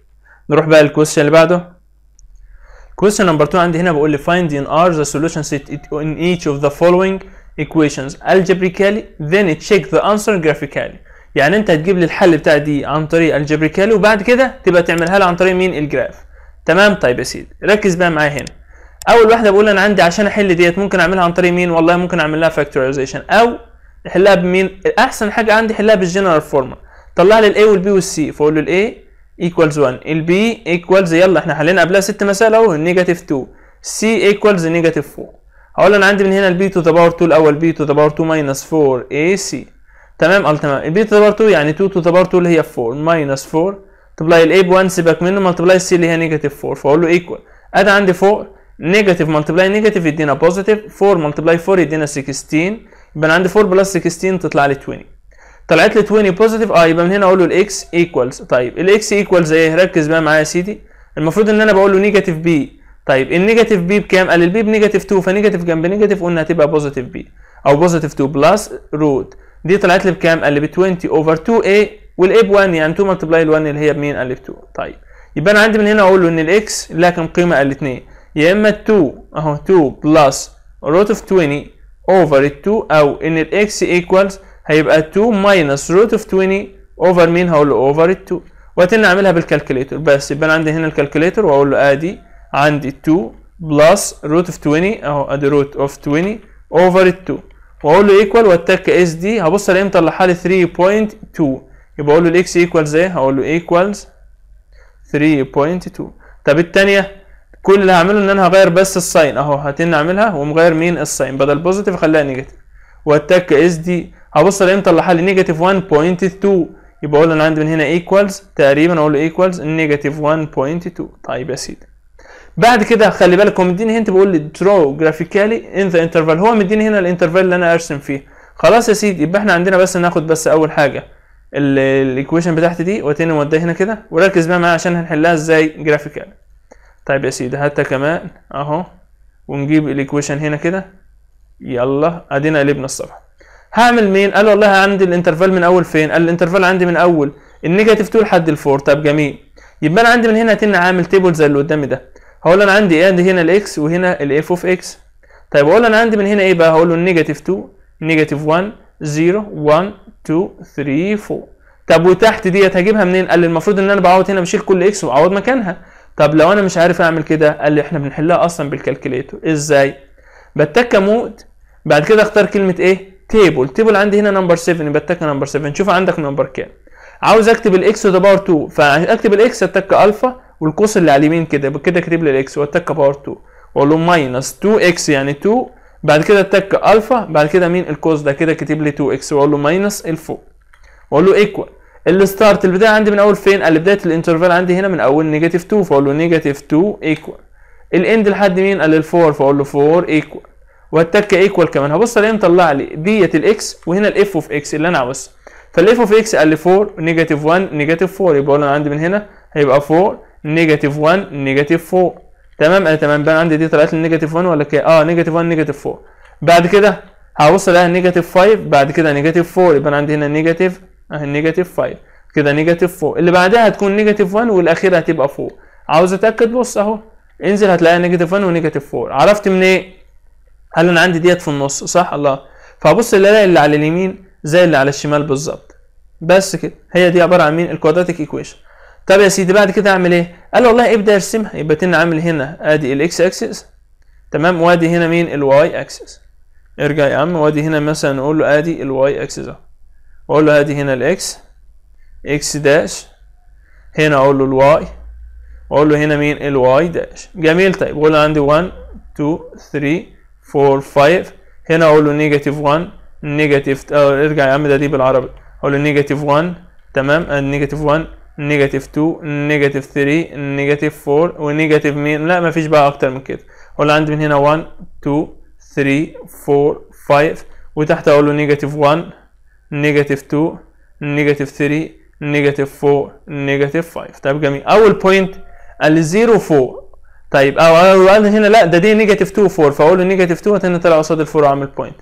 نروح بقى الكويشن اللي بعده question number 2 عندي هنا بقول لي find in R the solution set in each of the following equations algebraically then check the answer graphically يعني انت هتجيب لي الحل بتاع دي عن طريق الجبريكال وبعد كده تبقى تعملها لي عن طريق مين الجراف تمام طيب يا سيدي ركز بقى معايا هنا اول واحده بقول انا عندي عشان احل ديت ممكن اعملها عن طريق مين والله ممكن اعمل لها فاكتورايزيشن او احلها بمين احسن حاجه عندي احلها بالجنرال فورما طلع لي الاي والبي والسي فاقول له الاي ايكوالز 1 البي ايكوالز يلا احنا حلينا قبلها ست مسائل اهو نيجاتيف 2 سي ايكوالز نيجاتيف 4 هقول انا عندي من هنا البي تو ذا باور 2 الاول بي تو ذا باور 2 ماينس 4 اي سي تمام قال تمام البي تو ذا بار 2 يعني 2 تو ذا بار 2 اللي هي 4 ماينس 4 تبلاي الاي ب 1 سيبك منه ملتبلاي السي اللي هي نيجاتيف 4 فاقول له ايكوال ادي عندي 4 نيجاتيف ملتبلاي نيجاتيف يدينا بوزيتيف 4 ملتبلاي 4 يدينا 16 يبقى انا عندي 4 بلس 16 تطلع لي 20 طلعت لي 20 بوزيتيف اه يبقى من هنا اقول له الاكس ايكوالز طيب الاكس ايكوالز ايه ركز بقى معايا يا سيدي المفروض ان انا بقول له نيجاتيف بي طيب النيجاتيف بي بكام؟ قال البي بنيجاتيف 2 فنيجاتيف جنب نيجاتيف قلنا هتبقى بوزيتيف بي او بوزيتيف 2 بلس روت دي طلعت لي بكام؟ قال لي ب 20 اوفر 2a والa ب 1 يعني 2 ملتبلاي ال 1 اللي هي بمين؟ قال لي ب 2 طيب يبقى انا عندي من هنا اقول له ان الاكس لها كم قيمه؟ قال لي 2 يا اما 2 اهو 2 بلس روت اوف 20 اوفر ال 2 او ان الاكس ايكوالز هيبقى 2 ماينس روت اوف 20 اوفر مين؟ هقول له اوفر ال 2 وبعدين اعملها بالكالكليتور بس يبقى انا عندي هنا الكالكليتور واقول له ادي عندي 2 بلس روت اوف 20 اهو ادي روت اوف 20 اوفر ال 2 واقول له ايكوال واتك اس دي هبص على امتى لحالي 3.2 يبقى اقول له الاكس ايكوالز ايه هقول له ايكوالز 3.2 طب الثانيه كل اللي هعمله ان انا هغير بس الساين اهو هتن اعملها ومغير مين الساين بدل بوزيتيف اخليها نيجاتيف واتك اس دي هبص على امتى لحالي نيجاتيف 1.2 يبقى اقول انا عندي من هنا ايكوالز تقريبا اقول له ايكوالز نيجاتيف 1.2 طيب يا سيدي بعد كده خلي بالك هو مديني هنت بيقول لي درو جرافيكالي ان ذا انترفال هو مديني هنا الانترفال اللي انا ارسم فيه خلاص يا سيدي يبقى احنا عندنا بس ناخد بس اول حاجه الايكويشن بتاعتي دي وتاني نوديها هنا كده وركز بقى معايا عشان هنحلها ازاي جرافيكال طيب يا سيدي حتى كمان اهو ونجيب الايكويشن هنا كده يلا ادينا قلبنا الصفحه هعمل مين قال والله عندي الانترفال من اول فين قال الانترفال عندي من اول النيجاتيف 2 لحد الفور طب جميل يبقى انا عندي من هنا تن عامل تيبل زي اللي قدامي ده هقول انا عندي عندي هنا الاكس وهنا الاف اوف اكس طيب اقول انا عندي من هنا ايه بقى هقول له نيجاتيف 2 نيجاتيف 1 0 1 2 3 4 طب وتحت ديت هجيبها منين قال لي المفروض ان انا بعوض هنا بشيل كل اكس واعوض مكانها طب لو انا مش عارف اعمل كده قال لي احنا بنحلها اصلا بالكالكوليتور ازاي بتكه مود بعد كده اختار كلمه ايه تيبل تيبل عندي هنا نمبر 7 يبقى نمبر 7 شوف عندك نمبر كام عاوز اكتب الاكس وده باور 2 فاكتب الاكس التكه الفا والقوس اللي على اليمين كده كده اكتب لي الاكس واتك باور 2 واقول له ماينس 2 اكس يعني 2 بعد كده التكه الفا بعد كده مين القوس ده كده كتب لي 2 اكس واقول له ماينس الفوق واقول له ايكوال الستارت البدايه عندي من اول فين؟ قال بدايه الانترفال عندي هنا من اول نيجاتيف 2 فاقول له نيجاتيف 2 ايكوال الاند لحد مين؟ قال الفور فاقول له 4 ايكوال والتكه ايكوال كمان هبص الاقيه مطلع لي ديت الاكس وهنا الاف اوف اكس اللي انا عاوزها فالاف اوف اكس قال لي 4 نيجاتيف 1 نيجاتيف 4 يبقى انا عندي من هنا هيبقى 4 نيجاتيف 1 نيجاتيف 4 تمام انا تمام بان عندي دي طلعت لي نيجاتيف 1 ولا كده اه نيجاتيف 1 نيجاتيف 4 بعد كده هبص الاقي نيجاتيف 5 بعد كده نيجاتيف 4 يبقى انا عندي هنا نيجاتيف اهي نيجاتيف 5 كده نيجاتيف 4 اللي بعدها هتكون نيجاتيف 1 والاخيره هتبقى 4 عاوز اتاكد بص اهو انزل هتلاقيها نيجاتيف 1 ونيجاتيف 4 عرفت من ايه هل انا عندي ديت في النص صح الله فهبص اللي الاقي اللي على اليمين زي اللي على الشمال بالظبط بس كده هي دي عباره عن مين الكوادراتيك ايكويشن طب يا سيدي بعد كده اعمل ايه قال والله ابدا ارسمها يبقى تن عامل هنا ادي الاكس اكسس تمام وادي هنا مين الواي اكسس ارجع يا عم وادي هنا مثلا نقول له ادي الواي اكسس اهو واقول له ادي هنا الاكس اكس داش هنا اقول له الواي واقول له هنا مين الواي داش جميل طيب واقول له عندي 1 2 3 4 5 هنا اقول له نيجاتيف 1 نيجاتيف ارجع يا عم ده دي بالعربي اقول له نيجاتيف 1 تمام نيجاتيف 1 نيجاتيف 2 نيجاتيف 3 نيجاتيف 4 ونيجاتيف مين لا مفيش بقى اكتر من كده اقول عندي من هنا 1 2 3 4 5 وتحت اقول له نيجاتيف 1 نيجاتيف 2 نيجاتيف 3 نيجاتيف 4 نيجاتيف 5 طيب جميل اول بوينت ال 0 4 طيب او انا هنا لا ده دي نيجاتيف 2 4 فاقول له نيجاتيف 2 هنا طلع قصاد ال 4 عامل بوينت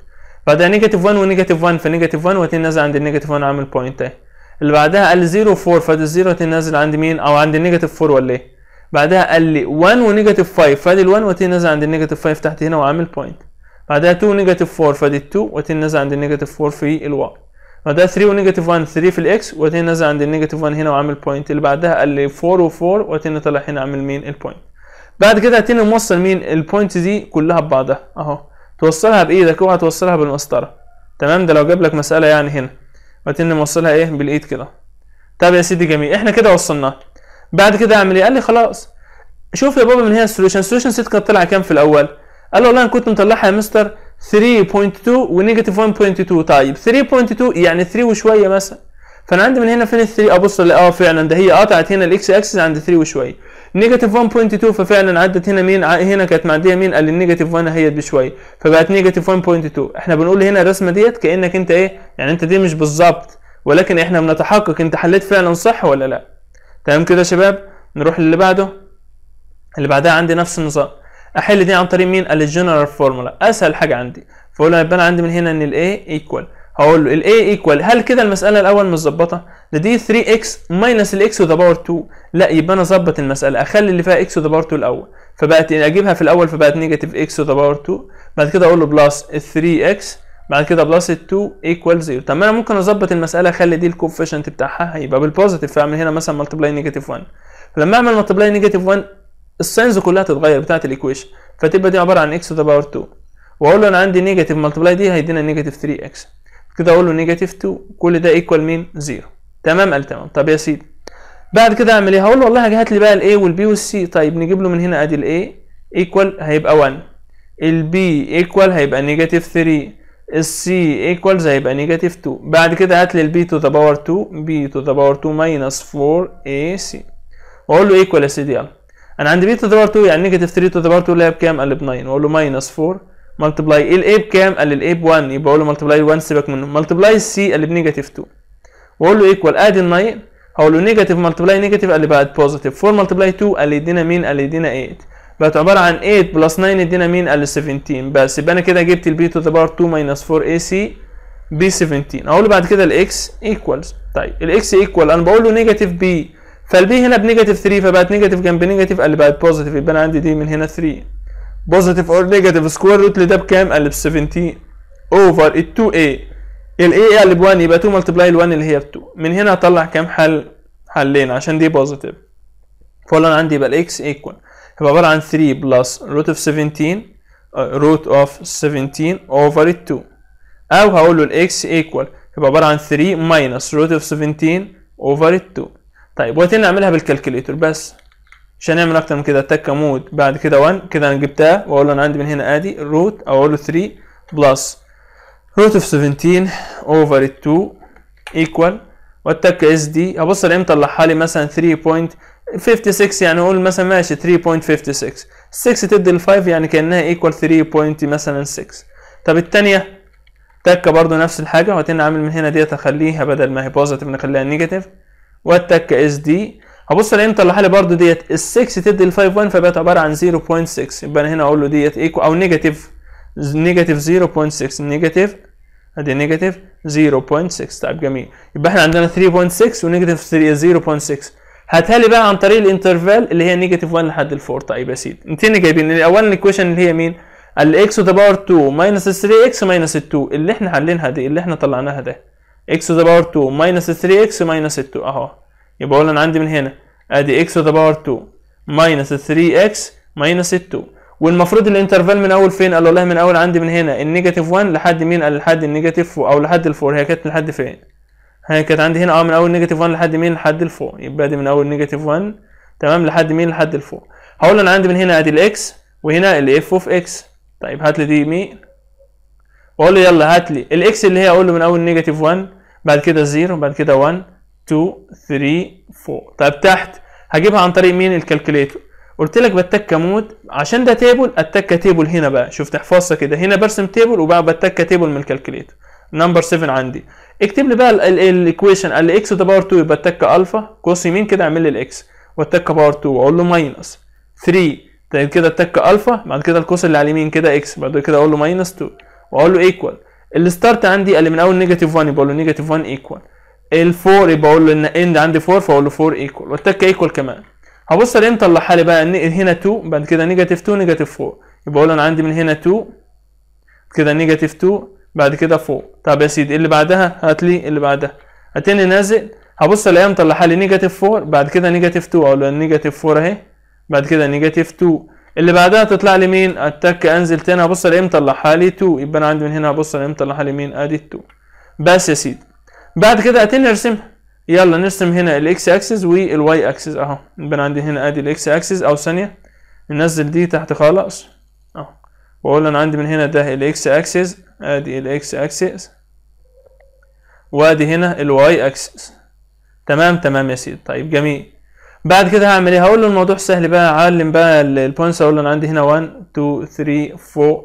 بعدها نيجاتيف 1 ونيجاتيف 1 فنيجاتيف 1 واتنين نازل عند النيجاتيف 1 عامل بوينت طيب. اهي اللي بعدها قال لي 0 4 فادي الزيرو هتنزل عند مين او عند النيجاتيف 4 ولا ايه بعدها قال لي 1 ونيجاتيف 5 فادي ال 1 وتنزل عند النيجاتيف 5 تحت هنا وعامل بوينت بعدها 2 ونيجاتيف 4 فادي ال 2 وتنزل عند النيجاتيف 4 في الواي بعدها 3 ونيجاتيف 1 3 في الاكس وتنزل عند النيجاتيف 1 هنا وعامل بوينت اللي بعدها قال لي 4 و4 وتن طلع هنا عامل مين البوينت بعد كده هتن موصل مين البوينت دي كلها ببعضها اهو توصلها بايدك اوعى توصلها بالمسطره تمام ده لو جاب لك مساله يعني هنا وبعدين نوصلها ايه بالايد كده طب يا سيدي جميل احنا كده وصلناها بعد كده اعمل ايه قال لي خلاص شوف يا بابا من هنا السوليوشن السوليوشن سيت كانت طلعت كام في الاول قال والله انا كنت مطلعها يا مستر 3.2 ونيجاتيف 1.2 طيب 3.2 يعني 3 وشويه مثلا فانا عندي من هنا فين ال 3 ابص اه فعلا ده هي قطعت هنا الاكس اكسس عند 3 وشويه نيجاتيف 1.2 ففعلا عدت هنا مين هنا كانت معديه مين قال النيجاتيف 1 اهيت بشويه فبقت نيجاتيف 1.2 احنا بنقول هنا الرسمه ديت كانك انت ايه يعني انت دي مش بالظبط ولكن احنا بنتحقق انت حليت فعلا صح ولا لا تمام كده يا شباب نروح للي بعده اللي بعدها عندي نفس النظام احل دي عن طريق مين الجنرال فورمولا اسهل حاجه عندي فقول انا عندي من هنا ان الاي ايكوال اقول له الاي a ايكوال هل كده المساله الاول متظبطه ده دي 3x ماينس الاكس x وذا باور 2 لا يبقى انا اظبط المساله اخلي اللي فيها x وذا باور 2 الاول فبقت يعني اجيبها في الاول فبقت نيجاتيف x وذا باور 2 بعد كده اقول له بلس 3x بعد كده بلس 2 ايكوال 0 طب ما انا ممكن اظبط المساله اخلي دي الكوفيشنت بتاعها هيبقى بالبوزيتيف فاعمل هنا مثلا ملتبلاي نيجاتيف 1 فلما اعمل ملتبلاي نيجاتيف 1 الساينز كلها تتغير بتاعت الايكويشن فتبقى دي عباره عن اكس وذا باور 2 واقول له انا عندي نيجاتيف ملتبلاي دي هيدينا نيجاتيف 3 اكس كده اقول له نيجاتيف 2 كل ده ايكوال مين؟ زيرو تمام قال تمام طب يا سيدي بعد كده اعمل ايه؟ هقول له والله هات لي بقى الاي والبي والسي طيب نجيب له من هنا ادي الاي ايكوال هيبقى 1 البي ايكوال هيبقى نيجاتيف 3 السي ايكوال هيبقى نيجاتيف 2 بعد كده هات لي البي تو ذا باور 2 بي تو ذا باور 2 ماينس 4 اي سي واقول له ايكوال يا سيدي يلا انا عندي بي تو ذا باور 2 يعني نيجاتيف 3 تو ذا باور 2 اللي هي بكام؟ قال لي ب 9 واقول له ماينس 4 ملتبلاي ايه الايه بكام؟ قال لي الايه ب 1 يبقى اقول له ملتبلاي 1 سيبك منه ملتبلاي السي قال لي بنيجاتيف 2 واقول له ايكوال ال 9 هقول له نيجاتيف ملتبلاي نيجاتيف قال لي بقت بوزيتيف 4 ملتبلاي 2 قال لي يدينا مين؟ قال لي يدينا 8 بقت عباره عن 8 بلس 9 يدينا مين؟ قال لي 17 بس يبقى انا كده جبت البي تو ذا باور 2 ماينس 4 اي سي بي 17 اقول له بعد كده الاكس ايكوالز طيب الاكس ايكوال انا بقول له نيجاتيف بي فالبي هنا بنيجاتيف 3 فبقت نيجاتيف جنب نيجاتيف قال لي بقت بوزيتيف يبقى انا عندي دي من هنا 3 بوزيتيف اور نيجاتيف سكوير روت لده بكام؟ قال ب 17 اوفر ال 2a ال a قلب 1 يبقى 2 ملتبلاي ال 1 اللي هي ب 2 من هنا هطلع كام حل؟ حلين عشان دي بوزيتيف فولا انا عندي يبقى الاكس ايكوال يبقى عباره عن 3 بلس روت اوف 17 روت اوف 17 اوفر ال 2 او هقول له الاكس ايكوال يبقى عباره عن 3 ماينس روت اوف 17 اوفر ال 2 طيب وقتين نعملها بالكالكليتر بس مش هنعمل اكتر من كده تك مود بعد كده 1 كده انا جبتها واقول له انا عندي من هنا ادي الروت او اقول له 3 بلس روت اوف 17 اوفر 2 ايكوال واتك اس دي ابص الام اطلعها لي مثلا 3.56 يعني اقول مثلا ماشي 3.56 6 تدي ل 5 يعني كانها ايكوال 3. مثلا 6 طب الثانيه تكه برضو نفس الحاجه وبعدين عامل من هنا ديت اخليها بدل ما هي بوزيتيف نخليها نيجاتيف والتكه اس دي هبص الامتى اللي حالي برضه ديت ال 6 تدي ال 5 1 فبقت عباره عن 0.6 يبقى انا هنا اقول له ديت ايكو او نيجاتيف نيجاتيف 0.6 نيجاتيف ادي نيجاتيف 0.6 طيب جميل يبقى احنا عندنا 3.6 ونيجاتيف 0.6 هاتها لي بقى عن طريق الانترفال اللي هي نيجاتيف 1 لحد ال 4 طيب يا سيدي انتين جايبين الاول الايكويشن اللي هي مين؟ الاكس تو the باور 2 ماينس 3 اكس ماينس 2 اللي احنا حلينها دي اللي احنا طلعناها ده اكس تو the باور 2 ماينس 3 اكس ماينس 2 اهو يبقى اقول انا عندي من هنا ادي اكس تو the باور 2 ماينس 3 اكس ماينس 2 والمفروض الانترفال من اول فين قال والله من اول عندي من هنا النيجاتيف 1 لحد مين قال لحد النيجاتيف او لحد الفور هي كانت لحد فين هي كانت عندي هنا اه من اول نيجاتيف 1 لحد مين لحد الفور يبقى دي من اول نيجاتيف 1 تمام لحد مين لحد الفور هقول انا عندي من هنا ادي الاكس وهنا الاف اوف اكس طيب هات لي دي مين واقول له يلا هات لي الاكس اللي هي اقول له من اول نيجاتيف 1 بعد كده 0 بعد كده 1 2 3 4 طيب تحت هجيبها عن طريق مين الكالكوليتر قلت لك بتك مود عشان ده تيبل اتكه تيبل هنا بقى شفت احفظها كده هنا برسم تيبل وبقى بتك تيبل من الكالكوليتر نمبر 7 عندي اكتب لي بقى الايكويشن قال لي اكس ده باور 2 يبقى الفا قوس يمين كده اعمل لي الاكس واتكه باور 2 واقول له ماينس 3 بعد كده اتكه الفا بعد كده القوس اللي على اليمين كده اكس بعد كده اقول له ماينس 2 واقول له ايكوال الستارت عندي اللي من اول نيجاتيف 1 يبقى له نيجاتيف 1 ايكوال ال4 يبقى اقول له ان اند عندي 4 فاقول له 4 ايكوال والتك ايكوال كمان هبص الانتر لحالي بقى ان هنا 2 بعد كده نيجاتيف 2 نيجاتيف 4 يبقى اقول انا عندي من هنا 2 كده نيجاتيف 2 بعد كده 4 طب يا سيدي إيه اللي بعدها هات لي اللي بعدها هتني نازل هبص الاقيها مطلع حالي نيجاتيف 4 بعد كده نيجاتيف 2 اقول له نيجاتيف 4 اهي بعد كده نيجاتيف 2 اللي بعدها تطلع لي مين اتك انزل تاني هبص الاقيها طلعها لي 2 يبقى انا عندي من هنا هبص الاقيها طلعها لي مين ادي 2 بس يا سيدي بعد كده اتني ارسمها يلا نرسم هنا الاكس اكسس والواي اكسس اهو يبقى عندي هنا ادي الاكس اكسس او ثانيه ننزل دي تحت خالص اهو واقول انا عندي من هنا ده الاكس اكسس ادي الاكس اكسس وادي هنا الواي اكسس تمام تمام يا سيدي طيب جميل بعد كده هعمل ايه هقول له الموضوع سهل بقى اعلم بقى البوينتس اقول له انا عندي هنا 1 2 3 4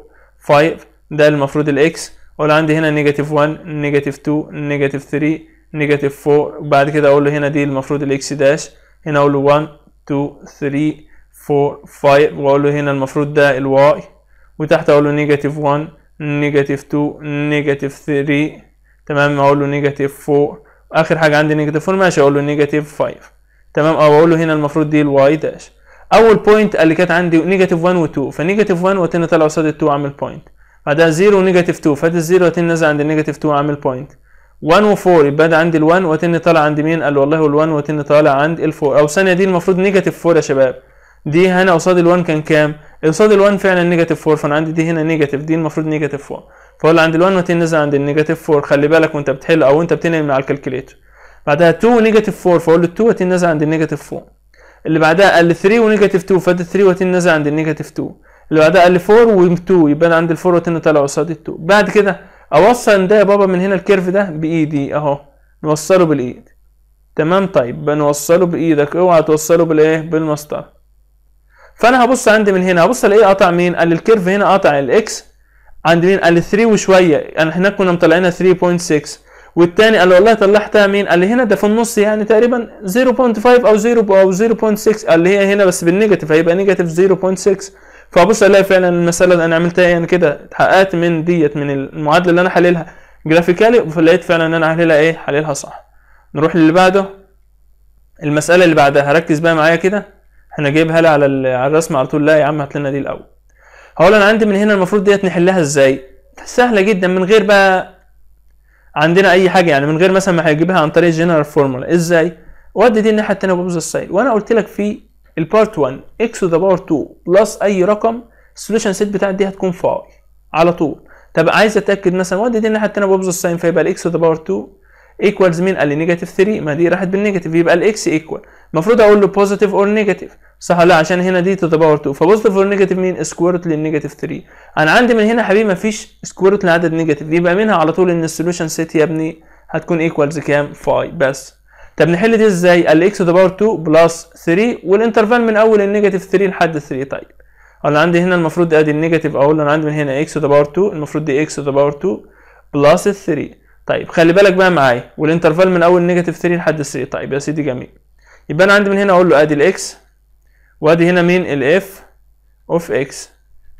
5 ده المفروض الاكس اقول عندي هنا نيجاتيف 1 نيجاتيف 2 نيجاتيف 3 نيجاتيف 4 بعد كده اقول له هنا دي المفروض الاكس داش هنا اقول له 1 2 3 4 5 واقول له هنا المفروض ده الواي وتحت اقول له نيجاتيف 1 نيجاتيف 2 نيجاتيف 3 تمام اقول له نيجاتيف 4 اخر حاجه عندي نيجاتيف 4 ماشي اقول له نيجاتيف 5 تمام او اقول له هنا المفروض دي الواي داش اول بوينت اللي كانت عندي نيجاتيف 1 و2 فنيجاتيف 1 و2 طلعوا قصاد ال2 عامل بوينت بعدها 0 ونيجاتيف 2 فات الزيرو واتن نازل عند النيجاتيف 2 عامل بوينت 1 و4 يبقى ده عندي ال1 طالع عند مين؟ قال والله ال1 واتن طالع عند ال4 او ثانيه دي المفروض نيجاتيف 4 يا شباب دي هنا قصاد ال1 كان كام؟ قصاد ال1 فعلا نيجاتيف 4 فانا عندي دي هنا نيجاتيف دي المفروض نيجاتيف 4 فهو اللي عند ال1 واتن نازل عند النيجاتيف 4 خلي بالك وانت بتحل او انت بتنقل من على الكالكليتر بعدها 2 ونيجاتيف 4 فاقول له 2 واتن نازل عند النيجاتيف 4 اللي بعدها قال 3 ونيجاتيف 2 فات 3 واتن نزل عند النيجاتيف 2 اللي بعدها قال لي 4 و2 يبقى انا عندي ال الفور واتنين طالع قصاد ال2 بعد كده اوصل ده يا بابا من هنا الكيرف ده بايدي اهو نوصله بالايد تمام طيب يبقى نوصله بايدك اوعى توصله بالايه بالمسطره فانا هبص عندي من هنا هبص الاقي قطع مين قال لي الكيرف هنا قطع الاكس عند مين قال لي 3 وشويه يعني انا هناك كنا مطلعينها 3.6 والتاني قال والله طلعتها مين قال لي هنا ده في النص يعني تقريبا 0.5 او 0 او 0.6 قال لي هي هنا بس بالنيجاتيف هيبقى نيجاتيف 0.6 فابص الاقي فعلا المساله اللي انا عملتها يعني كده اتحققت من ديت من المعادله اللي انا حللها جرافيكالي فلقيت فعلا ان انا حللها ايه حللها صح نروح للي بعده المساله اللي بعدها ركز بقى معايا كده احنا جايبها لي على الرسم على طول لا يا عم هات لنا دي الاول هقول انا عندي من هنا المفروض ديت نحلها ازاي سهله جدا من غير بقى عندنا اي حاجه يعني من غير مثلا ما هيجيبها عن طريق جنرال فورمولا ازاي ودي دي الناحيه الثانيه ببوظ السايد وانا قلت لك في البارت 1 اكس تو ذا باور 2 بلس اي رقم السوليوشن سيت بتاعت دي هتكون فاي على طول طب عايز اتاكد مثلا ودي دي الناحيه الثانيه ببظ الساين فيبقى الاكس تو ذا باور 2 ايكوالز مين قال لي نيجاتيف 3 ما دي راحت بالنيجاتيف يبقى الاكس ايكوال المفروض اقول له بوزيتيف اور نيجاتيف صح لا عشان هنا دي تو ذا باور 2 فبوزيتيف اور نيجاتيف مين سكوير روت للنيجاتيف 3 انا عندي من هنا يا حبيبي مفيش سكوير روت لعدد نيجاتيف يبقى منها على طول ان السوليوشن سيت يا ابني هتكون ايكوالز كام فاي بس طب نحل دي ازاي؟ قال لي اكس تو power باور 2 بلس 3 والانترفال من اول النيجاتيف 3 لحد 3 طيب انا عندي هنا المفروض ادي النيجاتيف اهو انا عندي من هنا اكس تو the باور 2 المفروض دي اكس تو the باور 2 بلس 3 طيب خلي بالك بقى معايا والانترفال من اول نيجاتيف 3 لحد 3 طيب يا سيدي جميل يبقى انا عندي من هنا اقول له ادي الاكس وادي هنا مين الاف اوف اكس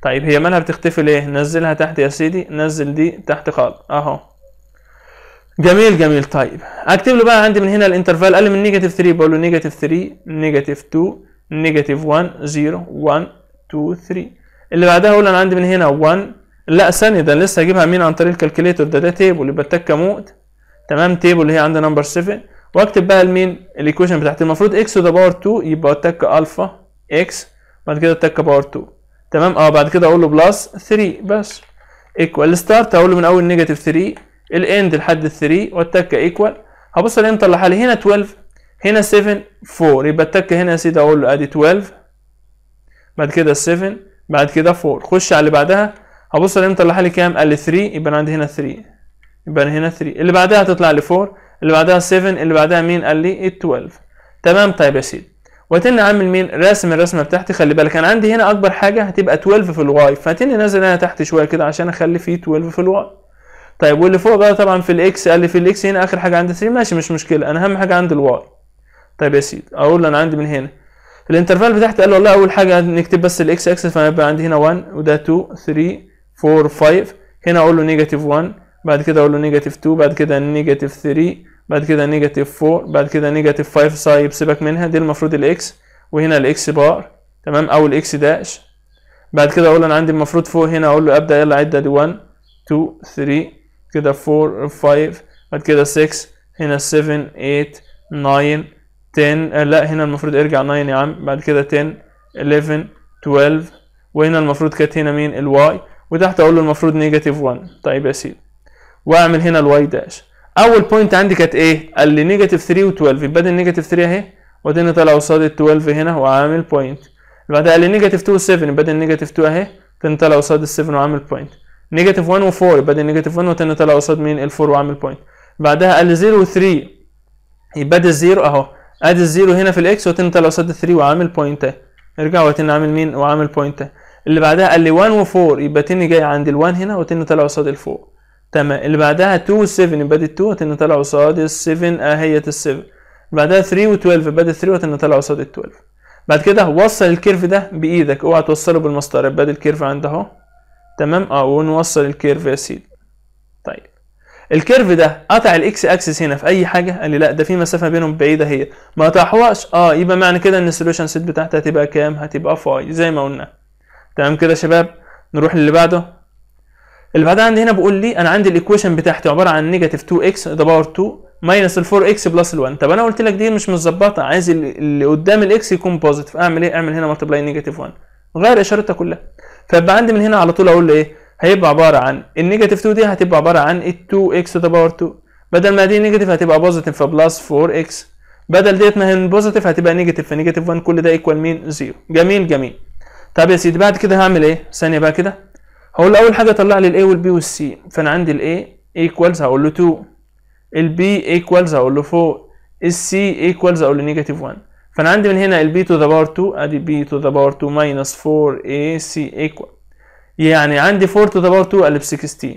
طيب هي مالها بتختفي ليه؟ نزلها تحت يا سيدي نزل دي تحت خالص اهو جميل جميل طيب اكتب له بقى عندي من هنا الانترفال قال لي من نيجاتيف 3 بقول له نيجاتيف 3 نيجاتيف 2 نيجاتيف 1 0 1 2 3 اللي بعدها اقول انا عندي من هنا 1 لا ثانيه ده لسه هجيبها مين عن طريق الكالكليتور ده ده تيبل يبقى التكه موت تمام تيبل اللي هي عند نمبر 7 واكتب بقى المين الايكويشن بتاعتي المفروض اكس تو ذا باور 2 يبقى التكه الفا اكس بعد كده التكه باور 2 تمام اه بعد كده اقول له بلس 3 بس ايكوال ستارت اقول له من اول نيجاتيف 3 الاند لحد 3 والتكه ايكوال هبص على الامتى اللي حالي هنا 12 هنا 7 4 يبقى التكه هنا يا سيدي اقول له ادي 12 بعد كده 7 بعد كده 4 خش على اللي بعدها هبص على الامتى اللي حالي كام قال لي 3 يبقى انا عندي هنا 3 يبقى انا هنا 3 اللي بعدها هتطلع لي 4 اللي بعدها 7 اللي بعدها مين قال لي 12 تمام طيب يا سيدي وهتني اعمل مين راسم الرسمه بتاعتي خلي بالك انا عندي هنا اكبر حاجه هتبقى 12 في الواي فهتني نازل هنا تحت شويه كده عشان اخلي فيه 12 في الواي طيب واللي فوق بقى طبعا في الاكس قال لي في الاكس هنا اخر حاجه عند 3 ماشي مش مشكله انا اهم حاجه عند الواي طيب يا سيدي اقول انا عندي من هنا الانترفال بتاعتي قال والله اول حاجه نكتب بس الاكس اكسس فيبقى عندي هنا 1 وده 2 3 4 5 هنا اقول له نيجاتيف 1 بعد كده اقول له نيجاتيف 2 بعد كده نيجاتيف 3 بعد كده نيجاتيف 4 بعد كده نيجاتيف 5 سايب سيبك منها دي المفروض الاكس وهنا الاكس بار تمام او الاكس داش بعد كده اقول انا عندي المفروض فوق هنا اقول له ابدا يلا عد ادي 1 2 3 كده 4 5 بعد كده 6 هنا 7 8 9 10 لا هنا المفروض ارجع 9 يا عم بعد كده 10 11 12 وهنا المفروض كانت هنا مين الواي وتحت اقول له المفروض نيجاتيف 1 طيب يا سيدي واعمل هنا الواي داش اول بوينت عندي كانت ايه قال لي نيجاتيف 3 و12 يبقى ده النيجاتيف 3 اهي وبعدين طالع قصاد ال 12 هنا وعامل بوينت بعدها قال لي نيجاتيف 2 و7 يبقى ده النيجاتيف 2 اهي وبعدين طالع قصاد ال 7 وعامل بوينت نيجاتيف 1 و4 يبقى دي نيجاتيف 1 و 2 طلع قصاد مين ال 4 وعامل بوينت بعدها ال 0 و3 يبقى ده الزيرو اهو ادي الزيرو هنا في الاكس و 2 طلع قصاد 3 وعامل بوينت ارجع و 2 عامل مين وعامل بوينت اللي بعدها قال لي 1 و4 يبقى تاني جاي عند ال1 هنا و وتاني طلع قصاد ال4 تمام اللي بعدها 2 و7 يبقى دي 2 وتاني طالع قصاد ال7 اهيت ال7 بعدها 3 و12 يبقى دي 3 وتاني طلع قصاد ال12 اه، بعد كده وصل الكيرف ده بايدك اوعى توصله بالمسطره يبقى دي الكيرف عند اهو تمام اه ونوصل الكيرف يا سيدي طيب الكيرف ده قطع الاكس اكسس هنا في اي حاجه قال لي لا ده في مسافه بينهم بعيده هي ما قطعهاش اه يبقى معنى كده ان السوليوشن سيت بتاعتها هتبقى كام هتبقى فاي زي ما قلنا تمام كده يا شباب نروح للي بعده اللي بعدها عندي هنا بيقول لي انا عندي الايكويشن بتاعتي عباره عن نيجاتيف 2 اكس ذا باور 2 ماينس ال 4 اكس بلس ال 1 طب انا قلت لك دي مش متظبطه عايز اللي قدام الاكس يكون بوزيتيف اعمل ايه اعمل هنا ملتبلاي نيجاتيف 1 غير اشارتها كلها فيبقى عندي من هنا على طول اقول ايه هيبقى عباره عن النيجاتيف 2 دي هتبقى عباره عن 2 اكس تو ذا باور 2 بدل ما دي نيجاتيف هتبقى بوزيتيف فبلس 4 اكس بدل ديت ما هي بوزيتيف هتبقى نيجاتيف فنيجاتيف 1 كل ده ايكوال مين زيرو جميل جميل طب يا سيدي بعد كده هعمل ايه ثانيه بقى كده هقول له اول حاجه طلع لي الاي والبي والسي فانا عندي الاي ايكوالز هقول له 2 البي ايكوالز هقول له 4 السي ايكوالز هقول له نيجاتيف 1 فانا عندي من هنا b to the power 2 ادي b to the power 2 minus 4 ac equal يعني عندي 4 to the power 2 قلب 16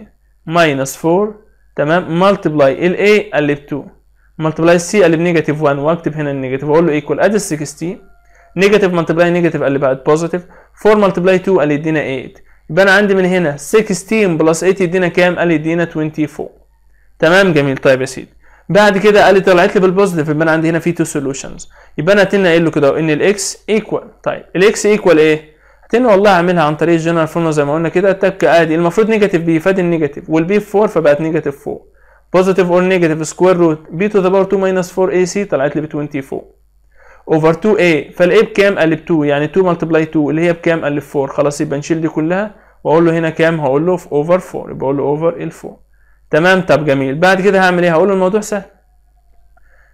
minus 4 تمام a الاي قلب 2 c سي قلب negative 1 واكتب هنا النيجاتيف واقول له equal ادي 16 negative multiply negative قلب بقت positive 4 multiply 2 قال يدينا 8 يبقى انا عندي من هنا 16 plus 8 يدينا كام؟ قال يدينا 24 تمام جميل طيب يا سيدي بعد كده قال لي طلعت لي بالبوزيتيف يبقى انا عندي هنا في تو سولوشنز يبقى انا هتنقل قايل له كده ان الاكس ايكوال طيب الاكس ايكوال ايه؟ هتن والله اعملها عن طريق الجنرال فورمولا زي ما قلنا كده التك عادي المفروض نيجاتيف بي فادي النيجاتيف والبي 4 فبقت نيجاتيف 4 بوزيتيف اور نيجاتيف سكوير روت بي تو ذا باور 2 ماينس 4 اي سي طلعت لي ب 24 اوفر 2 اي فالايه بكام؟ قال لي ب 2 يعني 2 ملتبلاي 2 اللي هي بكام؟ قال لي ب 4 خلاص يبقى نشيل دي كلها واقول له هنا كام؟ هقول له اوفر 4 يبقى اقول له اوفر ال 4 تمام طب جميل بعد كده هعمل ايه هقول الموضوع سهل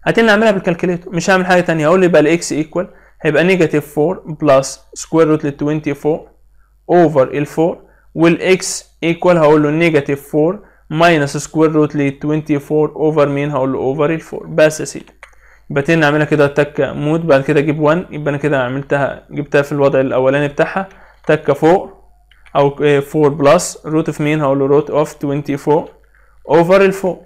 هتني اعملها بالكالكوليتور مش هعمل حاجه ثانيه هقول يبقى الاكس ايكوال هيبقى نيجاتيف 4 بلس سكوير روت ل 24 اوفر ال 4 والاكس ايكوال هقول له نيجاتيف 4 ماينس سكوير روت ل 24 اوفر مين هقول له اوفر ال 4 بس يا سيدي يبقى تن اعملها كده تك مود بعد كده اجيب 1 يبقى انا كده عملتها جبتها في الوضع الاولاني بتاعها تك فوق او 4 بلس روت اوف مين هقول له روت اوف 24 اوفر الفوق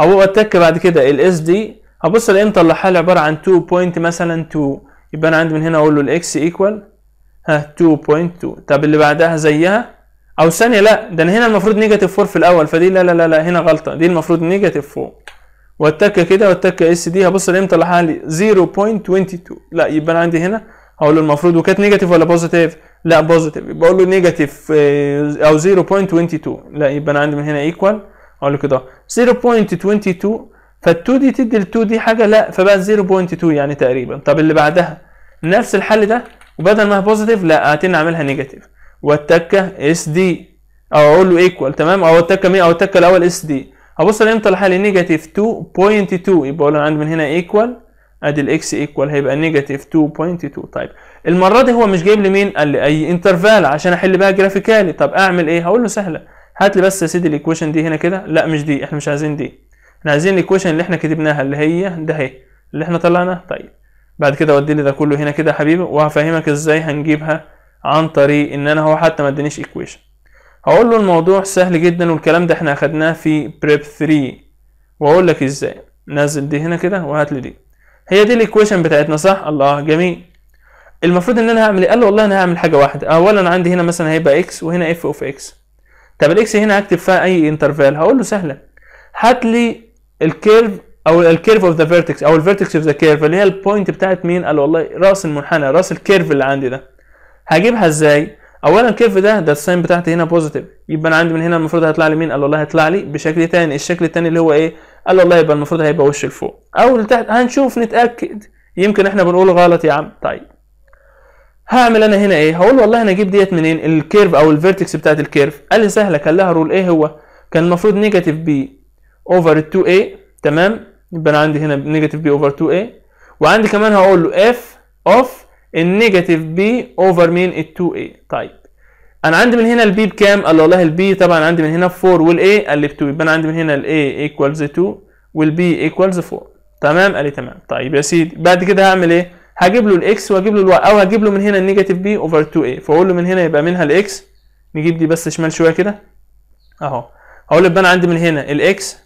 هبقى اتك بعد كده الاس دي هبص الانتر اللي لي عباره عن 2 بوينت مثلا 2 يبقى انا عندي من هنا اقول له الاكس ايكوال ها 2.2 طب اللي بعدها زيها او ثانيه لا ده انا هنا المفروض نيجاتيف 4 في الاول فدي لا لا لا لا هنا غلطه دي المفروض نيجاتيف 4 والتكه كده والتكه اس دي هبص الامتى اللي لي 0.22 لا يبقى انا عندي هنا هقول له المفروض وكانت نيجاتيف ولا بوزيتيف لا بوزيتيف يبقى اقول له نيجاتيف آه، او 0.22 لا يبقى انا عندي من هنا ايكوال اقول له كده 0.22 فال2 دي تدي ال2 دي حاجه لا فبقى 0.2 يعني تقريبا طب اللي بعدها نفس الحل ده وبدل ما هي بوزيتيف لا هاتين اعملها نيجاتيف والتكه اس دي او اقول له ايكوال تمام او التكه مين او التكه الاول اس دي هبص على امتى الحل نيجاتيف 2.2 يبقى اقول انا عندي من هنا ايكوال ادي الاكس ايكوال هيبقى نيجاتيف 2.2 طيب المره دي هو مش جايب لي مين قال لي اي انترفال عشان احل بقى جرافيكالي طب اعمل ايه هقول له سهله هات لي بس يا سيدي الايكويشن دي هنا كده لا مش دي احنا مش عايزين دي احنا عايزين الايكويشن اللي احنا كتبناها اللي هي ده اهي اللي احنا طلعناها طيب بعد كده ودي لي ده كله هنا كده يا حبيبي وهفهمك ازاي هنجيبها عن طريق ان انا هو حتى ما ادانيش ايكويشن هقول له الموضوع سهل جدا والكلام ده احنا اخدناه في بريب 3 واقول لك ازاي نزل دي هنا كده وهات لي دي هي دي الايكويشن بتاعتنا صح الله جميل المفروض ان انا هعمل ايه قال له والله انا هعمل حاجه واحده اولا عندي هنا مثلا هيبقى اكس وهنا اف اوف اكس طب الاكس هنا هكتب فيها اي انترفال هقول له سهله هات لي الكيرف او الكيرف اوف ذا فيرتكس او الفيرتكس اوف ذا كيرف اللي هي البوينت بتاعت مين قال والله راس المنحنى راس الكيرف اللي عندي ده هجيبها ازاي اولا الكيرف ده ده الساين بتاعتي هنا بوزيتيف يبقى انا عندي من هنا المفروض هيطلع لي مين قال والله هيطلع لي بشكل تاني الشكل التاني اللي هو ايه قال والله يبقى المفروض هيبقى وش لفوق او لتحت هنشوف نتاكد يمكن احنا بنقول غلط يا عم طيب هعمل انا هنا ايه هقول والله انا اجيب ديت منين الكيرف او الفيرتكس بتاعت الكيرف قال لي سهله كان لها رول ايه هو كان المفروض نيجاتيف بي اوفر 2 a تمام يبقى انا عندي هنا نيجاتيف بي اوفر 2 a وعندي كمان هقول له اف اوف النيجاتيف بي اوفر مين ال 2 a طيب انا عندي من هنا البي بكام قال لي والله البي طبعا عندي من هنا 4 والاي قال لي ب 2 يبقى انا عندي من هنا الاي ايكوالز 2 والبي ايكوالز 4 تمام قال لي تمام طيب يا سيدي بعد كده هعمل ايه هجيب له الاكس واجيب له الواي او هجيب له من هنا النيجاتيف بي اوفر 2 اي فاقول له من هنا يبقى منها الاكس نجيب دي بس شمال شويه كده اهو اقول يبقى انا عندي من هنا الاكس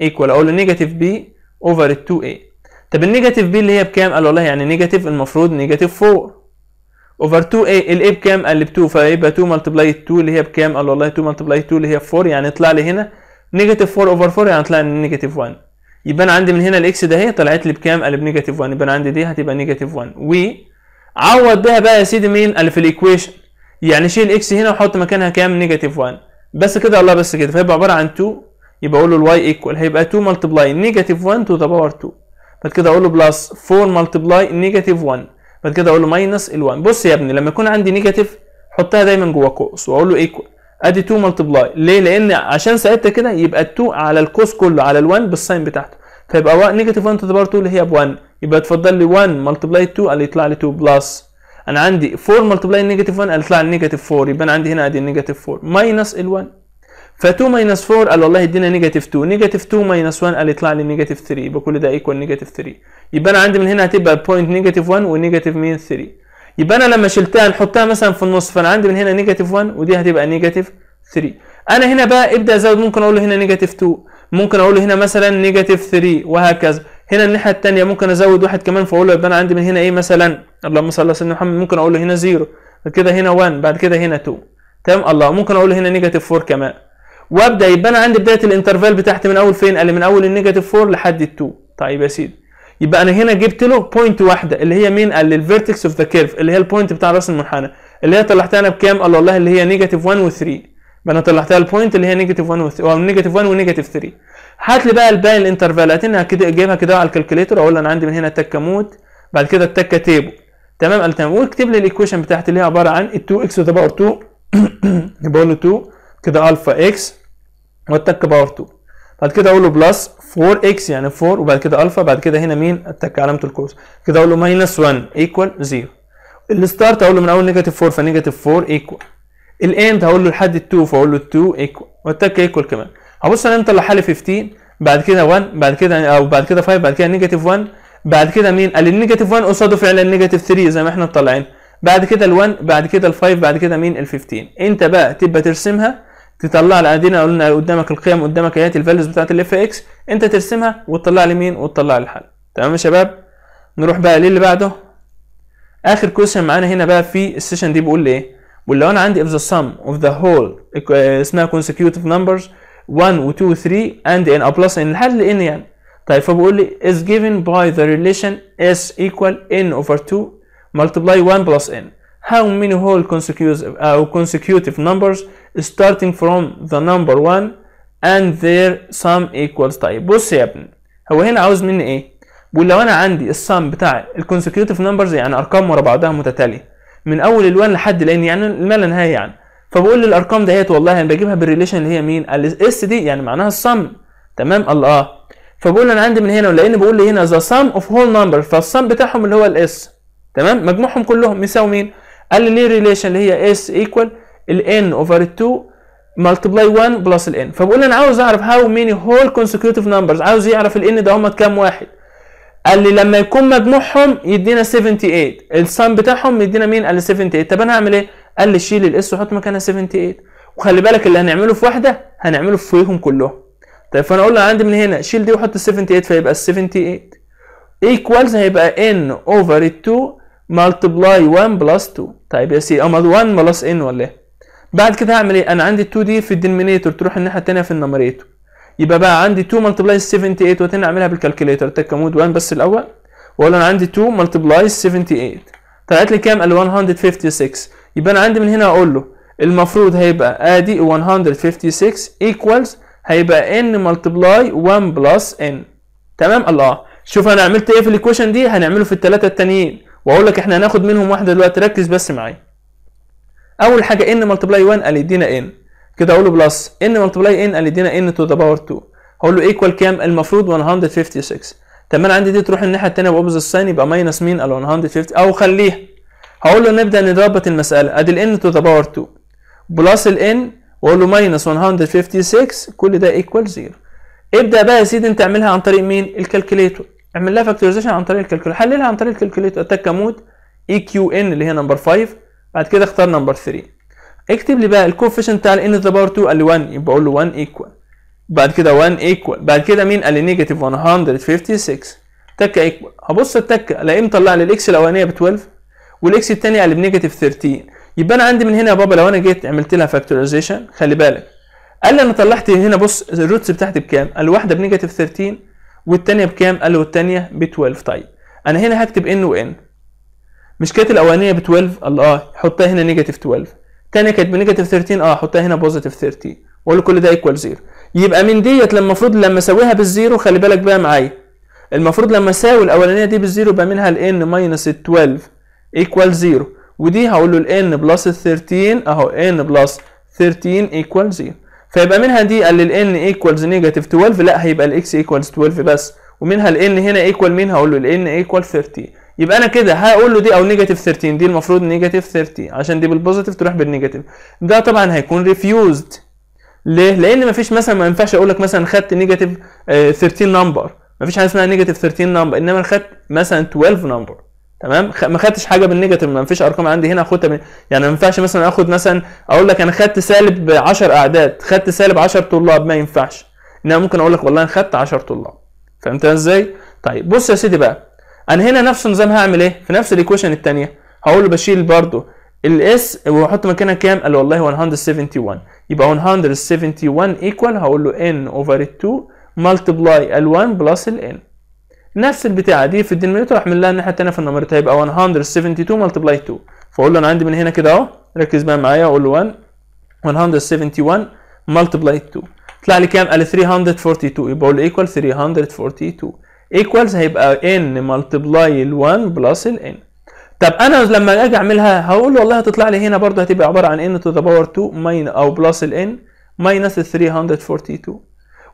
ايكوال اقول له نيجاتيف بي اوفر 2 اي طب النيجاتيف بي اللي هي بكام قال والله يعني نيجاتيف المفروض نيجاتيف 4 اوفر 2 اي الاي بكام قال لي ب 2 فيبقى 2 ملتبلاي 2 اللي هي بكام قال والله 2 ملتبلاي 2 اللي هي 4 يعني يطلع لي هنا نيجاتيف 4 اوفر 4 يعني طلع لي نيجاتيف 1 يبقى انا عندي من هنا الاكس ده هي طلعت لي بكام؟ قال بنيجاتيف 1 يبقى انا عندي دي هتبقى نيجاتيف 1 عوض بيها بقى يا سيدي مين؟ قال في الايكويشن يعني شيل اكس هنا وحط مكانها كام؟ نيجاتيف 1 بس كده الله بس كده فيبقى عباره عن 2 يبقى اقول له الواي ايكوال هيبقى 2 ملتبلاي نيجاتيف 1 تو ذا باور 2 بعد كده اقول له بلس 4 ملتبلاي نيجاتيف 1 بعد كده اقول له ماينس ال1 بص يا ابني لما يكون عندي نيجاتيف حطها دايما جوه قوس واقول له ايكوال ادي 2 ملتبلاي ليه؟ لان عشان ساعتها كده يبقى ال 2 على الكوس كله على ال 1 بالساين بتاعته فيبقى نيجاتيف 1 تو ذا باور 2 اللي هي ب 1 يبقى اتفضل لي 1 ملتبلاي 2 قال يطلع لي 2 بلس انا عندي 4 ملتبلاي نيجاتيف 1 قال يطلع لي نيجاتيف 4 يبقى انا عندي هنا ادي نيجاتيف 4 ماينس ال 1 ف 2 ماينس 4 قال والله ادينا نيجاتيف 2 نيجاتيف 2 ماينس 1 قال يطلع لي نيجاتيف 3 يبقى كل ده ايكوال نيجاتيف 3 يبقى انا عندي من هنا هتبقى البوينت نيجاتيف 1 ونيجاتيف مين 3 يبقى انا لما شلتها نحطها مثلا في النص فانا عندي من هنا نيجاتيف 1 ودي هتبقى نيجاتيف 3 انا هنا بقى ابدا ازود ممكن اقول له هنا نيجاتيف 2 ممكن اقول له هنا مثلا نيجاتيف 3 وهكذا هنا الناحيه الثانيه ممكن ازود واحد كمان فاقول له يبقى انا عندي من هنا ايه مثلا اللهم صل على سيدنا محمد ممكن اقول له هنا 0 بعد كده هنا 1 بعد كده هنا 2 تمام الله ممكن اقول له هنا نيجاتيف 4 كمان وابدا يبقى انا عندي بدايه الانترفال بتاعتي من اول فين؟ قال لي من اول النيجاتيف 4 لحد ال 2 طيب يا سيدي يبقى انا هنا جبت له بوينت واحده اللي هي مين؟ قال لي الفيرتكس اوف ذا كيرف اللي هي البوينت بتاع راس المنحنى اللي هي طلعتها انا بكام؟ قال والله اللي هي نيجاتيف 1 و3 يبقى انا طلعتها البوينت اللي هي نيجاتيف 1 و3 او نيجاتيف 1 ونيجاتيف 3 هات لي بقى الباقي الانترفالات انا كده جايبها كده على الكالكوليتر اقول انا عندي من هنا تكه موت بعد كده التكه تيبل تمام قال تمام واكتب لي الايكويشن بتاعتي اللي هي عباره عن 2 اكس ذا باور 2 يبقى له 2 كده الفا اكس والتك باور 2 بعد كده اقول له بلس 4 اكس يعني 4 وبعد كده الفا بعد كده هنا مين اتك علامه الكوس كده اقول له ماينس 1 ايكوال 0 الستارت اقول له من اول نيجاتيف 4 فنيجاتيف 4 ايكوال الاند هقول له لحد 2 فاقول له 2 ايكوال والتك ايكوال كمان هبص انا امتى لحل 15 بعد كده 1 بعد كده يعني، او بعد كده 5 بعد كده نيجاتيف 1 بعد كده مين قال النيجاتيف 1 قصاده فعلا نيجاتيف 3 زي ما احنا مطلعين بعد كده ال1 بعد كده ال5 بعد كده مين ال15 انت بقى تبقى ترسمها تطلع لنا ادينا قلنا قدامك القيم قدامك ايات الفاليوز بتاعه الاف اكس انت ترسمها وتطلع لي مين وتطلع لي الحل تمام يا شباب نروح بقى للي بعده اخر كويشن معانا هنا بقى في السيشن دي بيقول لي ايه بيقول لو انا عندي اف the sum of the whole آه، اسمها consecutive numbers 1 و 2 و 3 and ان a plus n الحل ان يعني طيب فبقول لي is given by the relation s equal n over 2 multiply 1 plus n how many whole consecutive او آه، consecutive numbers starting from the number one and their sum equals طيب بص يا ابني هو هنا عاوز مني ايه بيقول لو انا عندي السم بتاع الكونسكيوتيف نمبرز يعني ارقام ورا بعضها متتاليه من اول ال1 لحد الان يعني ما لا نهايه يعني فبقول للارقام دهيت والله انا بجيبها بالريليشن اللي هي مين الاس دي يعني معناها السم تمام الله آه. فبقول انا عندي من هنا ولان بقول لي هنا ذا سم اوف هول نمبر فالسم بتاعهم اللي هو الاس تمام مجموعهم كلهم يساوي مين قال لي ليه ريليشن اللي هي اس ايكوال ال n over 2 multiply 1 plus ال n فبقول انا عاوز اعرف how many whole consecutive numbers عاوز يعرف ال n ده هم كام واحد قال لي لما يكون مجموعهم يدينا 78 السم بتاعهم يدينا مين قال لي 78 طب انا هعمل ايه قال لي شيل الاس وحط مكانها 78 وخلي بالك اللي هنعمله في واحده هنعمله في فوقهم كلهم طيب فانا اقول له عندي من هنا شيل دي وحط 78 فيبقى 78 ايكوالز هيبقى n over 2 multiply 1 plus 2 طيب يا سيدي 1 plus n ولا ايه بعد كده هعمل ايه انا عندي ال 2 دي في الدنمينيتور تروح الناحيه الثانيه في النمريتور يبقى بقى عندي 2 ملتبلاي 78 وتاني اعملها تك مود 1 بس الاول واقول انا عندي 2 ملتبلاي 78 طلعت لي كام ال 156 يبقى انا عندي من هنا اقول له المفروض هيبقى ادي 156 ايكوالز هيبقى n ملتبلاي 1 بلس n تمام الله شوف انا عملت ايه في الايكويشن دي هنعمله في الثلاثه التانيين واقول لك احنا هناخد منهم واحده دلوقتي ركز بس معايا اول حاجه ان ملتبلاي 1 قال يدينا ان كده اقول له بلس ان ملتبلاي ان قال يدينا ان تو ذا باور 2 هقول له ايكوال كام المفروض 156 طب انا عندي دي تروح الناحيه الثانيه باوبز الساين يبقى ماينس مين ال 150 او خليها هقول له نبدا نربط المساله ادي ان تو ذا باور 2 بلس الان واقول له ماينس 156 كل ده ايكوال 0 ابدا بقى يا سيدي انت اعملها عن طريق مين الكالكوليتور اعمل لها فاكتوريزيشن عن طريق الكالكوليتور حللها عن طريق الكالكوليتور اتاك مود اي e كيو ان اللي هي نمبر 5 بعد كده اختار نمبر 3 اكتب لي بقى الكوفيشنت بتاع ان n to the power 2 قال لي 1 يبقى اقول له 1 ايكوال بعد كده 1 ايكوال بعد كده مين قال لي نيجاتيف 156 تكه ايكوال هبص التكه الاقيه مطلع لي الاكس الاولانيه ب 12 والاكس الثانيه قال لي بنيجاتيف 13 يبقى انا عندي من هنا يا بابا لو انا جيت عملت لها فاكتورايزيشن خلي بالك قال لي انا طلعت هنا بص الروتس بتاعتي بكام؟ قال لي واحده بنيجاتيف 13 والثانيه بكام؟ قال لي والثانيه ب 12 طيب انا هنا هكتب ان وان مش كانت الاولانيه ب 12 الله اه حطها هنا نيجاتيف 12 الثانيه كانت بنيجاتيف 13 اه حطها هنا بوزيتيف 13 واقول كل ده ايكوال زيرو يبقى من ديت لما المفروض لما اساويها بالزيرو خلي بالك بقى معايا المفروض لما اساوي الاولانيه دي بالزيرو يبقى منها الان ماينس 12 ايكوال زيرو ودي هقول له الان بلس 13 اهو ان بلس 13 ايكوال زيرو فيبقى منها دي قال الان ايكوالز نيجاتيف 12 لا هيبقى الاكس ايكوالز 12 بس ومنها الان هنا ايكوال مين هقول له الان ايكوال 13 يبقى انا كده هقول له دي او نيجاتيف 13 دي المفروض نيجاتيف 30 عشان دي بالبوزيتيف تروح بالنيجاتيف ده طبعا هيكون ريفيوزد ليه؟ لان مفيش مثلا ما ينفعش اقول لك مثلا خدت نيجاتيف 13 نمبر مفيش حاجه اسمها نيجاتيف 13 نمبر انما انا خدت مثلا 12 نمبر تمام ما خدتش حاجه بالنيجاتيف ما فيش ارقام عندي هنا اخدها من... يعني ما ينفعش مثلا اخد مثلا اقول لك انا خدت سالب 10 اعداد خدت سالب 10 طلاب ما ينفعش انما ممكن اقول لك والله انا خدت 10 طلاب فهمت ازاي طيب بص يا سيدي بقى انا هنا نفس النظام هعمل ايه في نفس الايكويشن الثانيه هقول بشيل برضه الاس واحط مكانها كام قال والله 171 يبقى 171 ايكوال هقول له n اوفر 2 ملتبلاي ال1 بلس ال نفس البتاعه دي في الدينومينيتور احمل لها الناحيه الثانيه في النمرتور هيبقى 172 ملتبلاي 2 فاقول له انا عندي من هنا كده اهو ركز بقى معايا اقول له 1 171 ملتبلاي 2 طلع لي كام؟ قال 342 يبقى اقول له ايكوال 342 ايكوالز هيبقى ان ملتبلاي ال 1 بلس ال n طب انا لما اجي اعملها هقول والله هتطلع لي هنا برضه هتبقى عباره عن n تو ذا باور 2 ماين او بلس ال n ماينس 342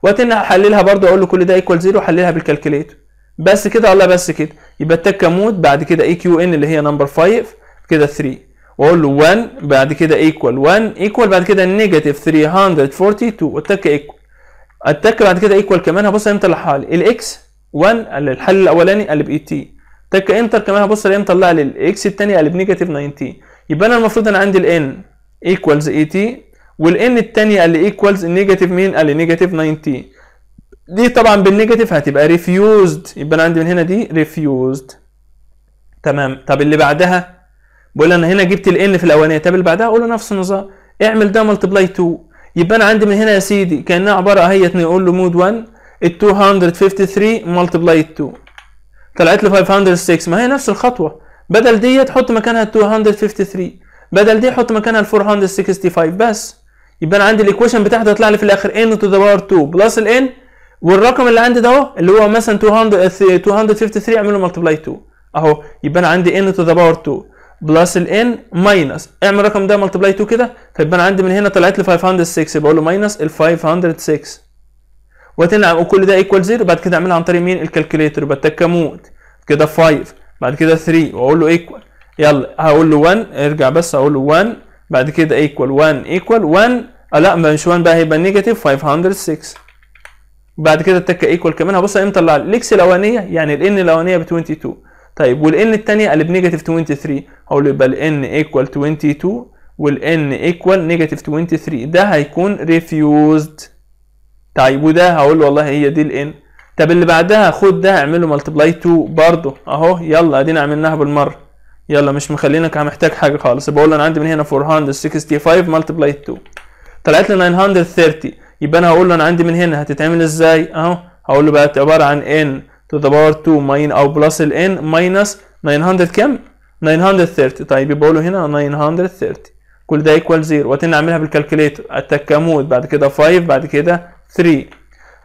وقت ان احللها برضه اقول له كل ده ايكوال زيرو احللها بالكالكليتر بس كده والله بس كده يبقى التكه مود بعد كده اي كيو ان اللي هي نمبر 5 كده 3 واقول له 1 بعد كده ايكوال 1 ايكوال بعد كده نيجاتيف 342 والتكه ايكوال التكه بعد كده ايكوال كمان هبص امتى لحالي الاكس 1 الحل الاولاني قلب طيب تي تك انتر كمان هبص الاقيه مطلع لي الاكس الثاني قلب نيجاتيف 19 يبقى انا المفروض انا عندي الان ايكوالز اي تي والان الثانيه اللي ايكوالز نيجاتيف مين؟ قال لي نيجاتيف 19 دي طبعا بالنيجاتيف هتبقى ريفيوزد يبقى انا عندي من هنا دي ريفيوزد تمام طب اللي بعدها بقول انا هنا جبت الان في الاولانيه طب اللي بعدها اقول له نفس النظام اعمل ده ملتبلاي 2 يبقى انا عندي من هنا يا سيدي كانها عباره اهي اقول له مود 1 ال 253 ملتبلاي 2 طلعت له 506 ما هي نفس الخطوه بدل دي تحط مكانها 253 بدل دي حط مكانها 465 بس يبقى انا عندي الايكويشن بتاعتي هيطلع لي في الاخر n تو ذا باور 2 بلس ال n والرقم اللي عندي ده اهو اللي هو مثلا 200 253 اعمله ملتبلاي 2 اهو يبقى انا عندي n تو ذا باور 2 بلس ال n ماينس اعمل الرقم ده ملتبلاي 2 كده فيبقى طيب انا عندي من هنا طلعت لي 506 بقول له ماينس ال 506 وتنعم وكل ده ايكوال زيرو بعد كده اعملها عن طريق مين الكالكوليتر بتك اموت كده 5 بعد كده 3 واقول له ايكوال يلا هقول له 1 ارجع بس اقول له 1 بعد كده ايكوال 1 ايكوال 1 لا مش 1 بقى هيبقى نيجاتيف 506 بعد كده التكه ايكوال كمان هبص امتى طلع الاكس الاولانيه يعني الان الاولانيه ب 22 طيب والان الثانيه قلب نيجاتيف 23 هقول له يبقى الان ايكوال 22 والان ايكوال نيجاتيف 23 ده هيكون ريفيوزد طيب وده هقول له والله هي دي الان طب اللي بعدها خد ده اعمله ملتبلاي 2 برضه اهو يلا ادينا عملناها بالمره يلا مش مخلينك محتاج حاجه خالص بقول انا عندي من هنا 465 ملتبلاي 2 طلعت لي 930 يبقى انا هقول له انا عندي من هنا هتتعمل ازاي اهو هقول له بقت عباره عن n to the power 2 ماين او بلس الان n ماينس 900 كم 930 طيب يبقى له هنا 930 كل ده ايكوال 0 وبعدين بالكالكليتر بالكالكوليتر اتاك بعد كده 5 بعد كده 3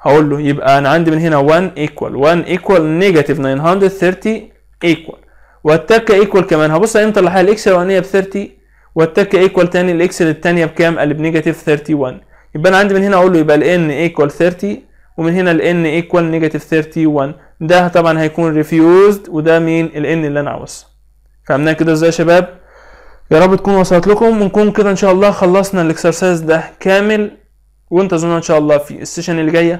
هقول له يبقى انا عندي من هنا 1 ايكوال 1 ايكوال نيجاتيف 930 ايكوال والتكة ايكوال كمان هبص امتى اللي حل الاكس الاولانيه ب 30 والتكة ايكوال تاني الاكس الثانيه بكام؟ قال بنيجاتيف 31 يبقى انا عندي من هنا اقول له يبقى الان ايكوال 30 ومن هنا الان ايكوال نيجاتيف 31 ده طبعا هيكون ريفيوزد وده مين الان اللي انا عاوزها فهمناها كده ازاي يا شباب يا رب تكون وصلت لكم ونكون كده ان شاء الله خلصنا الاكسرسايز ده كامل وانتظرونا ان شاء الله في السيشن اللي جايه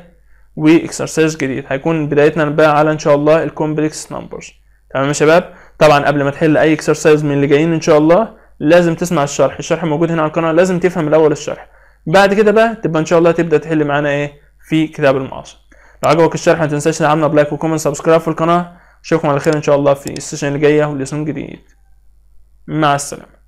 واكسرسايز جديد هيكون بدايتنا بقى على ان شاء الله الكومبلكس نمبرز تمام يا شباب طبعا قبل ما تحل اي اكسرسايز من اللي جايين ان شاء الله لازم تسمع الشرح الشرح موجود هنا على القناه لازم تفهم الاول الشرح بعد كده بقى تبقى ان شاء الله تبدا تحل معانا ايه في كتاب المعاصر لو عجبك الشرح ما تنساش تعملنا بلايك وكومنت سبسكرايب في القناه اشوفكم على خير ان شاء الله في السيشن اللي جايه ولسون جديد مع السلامه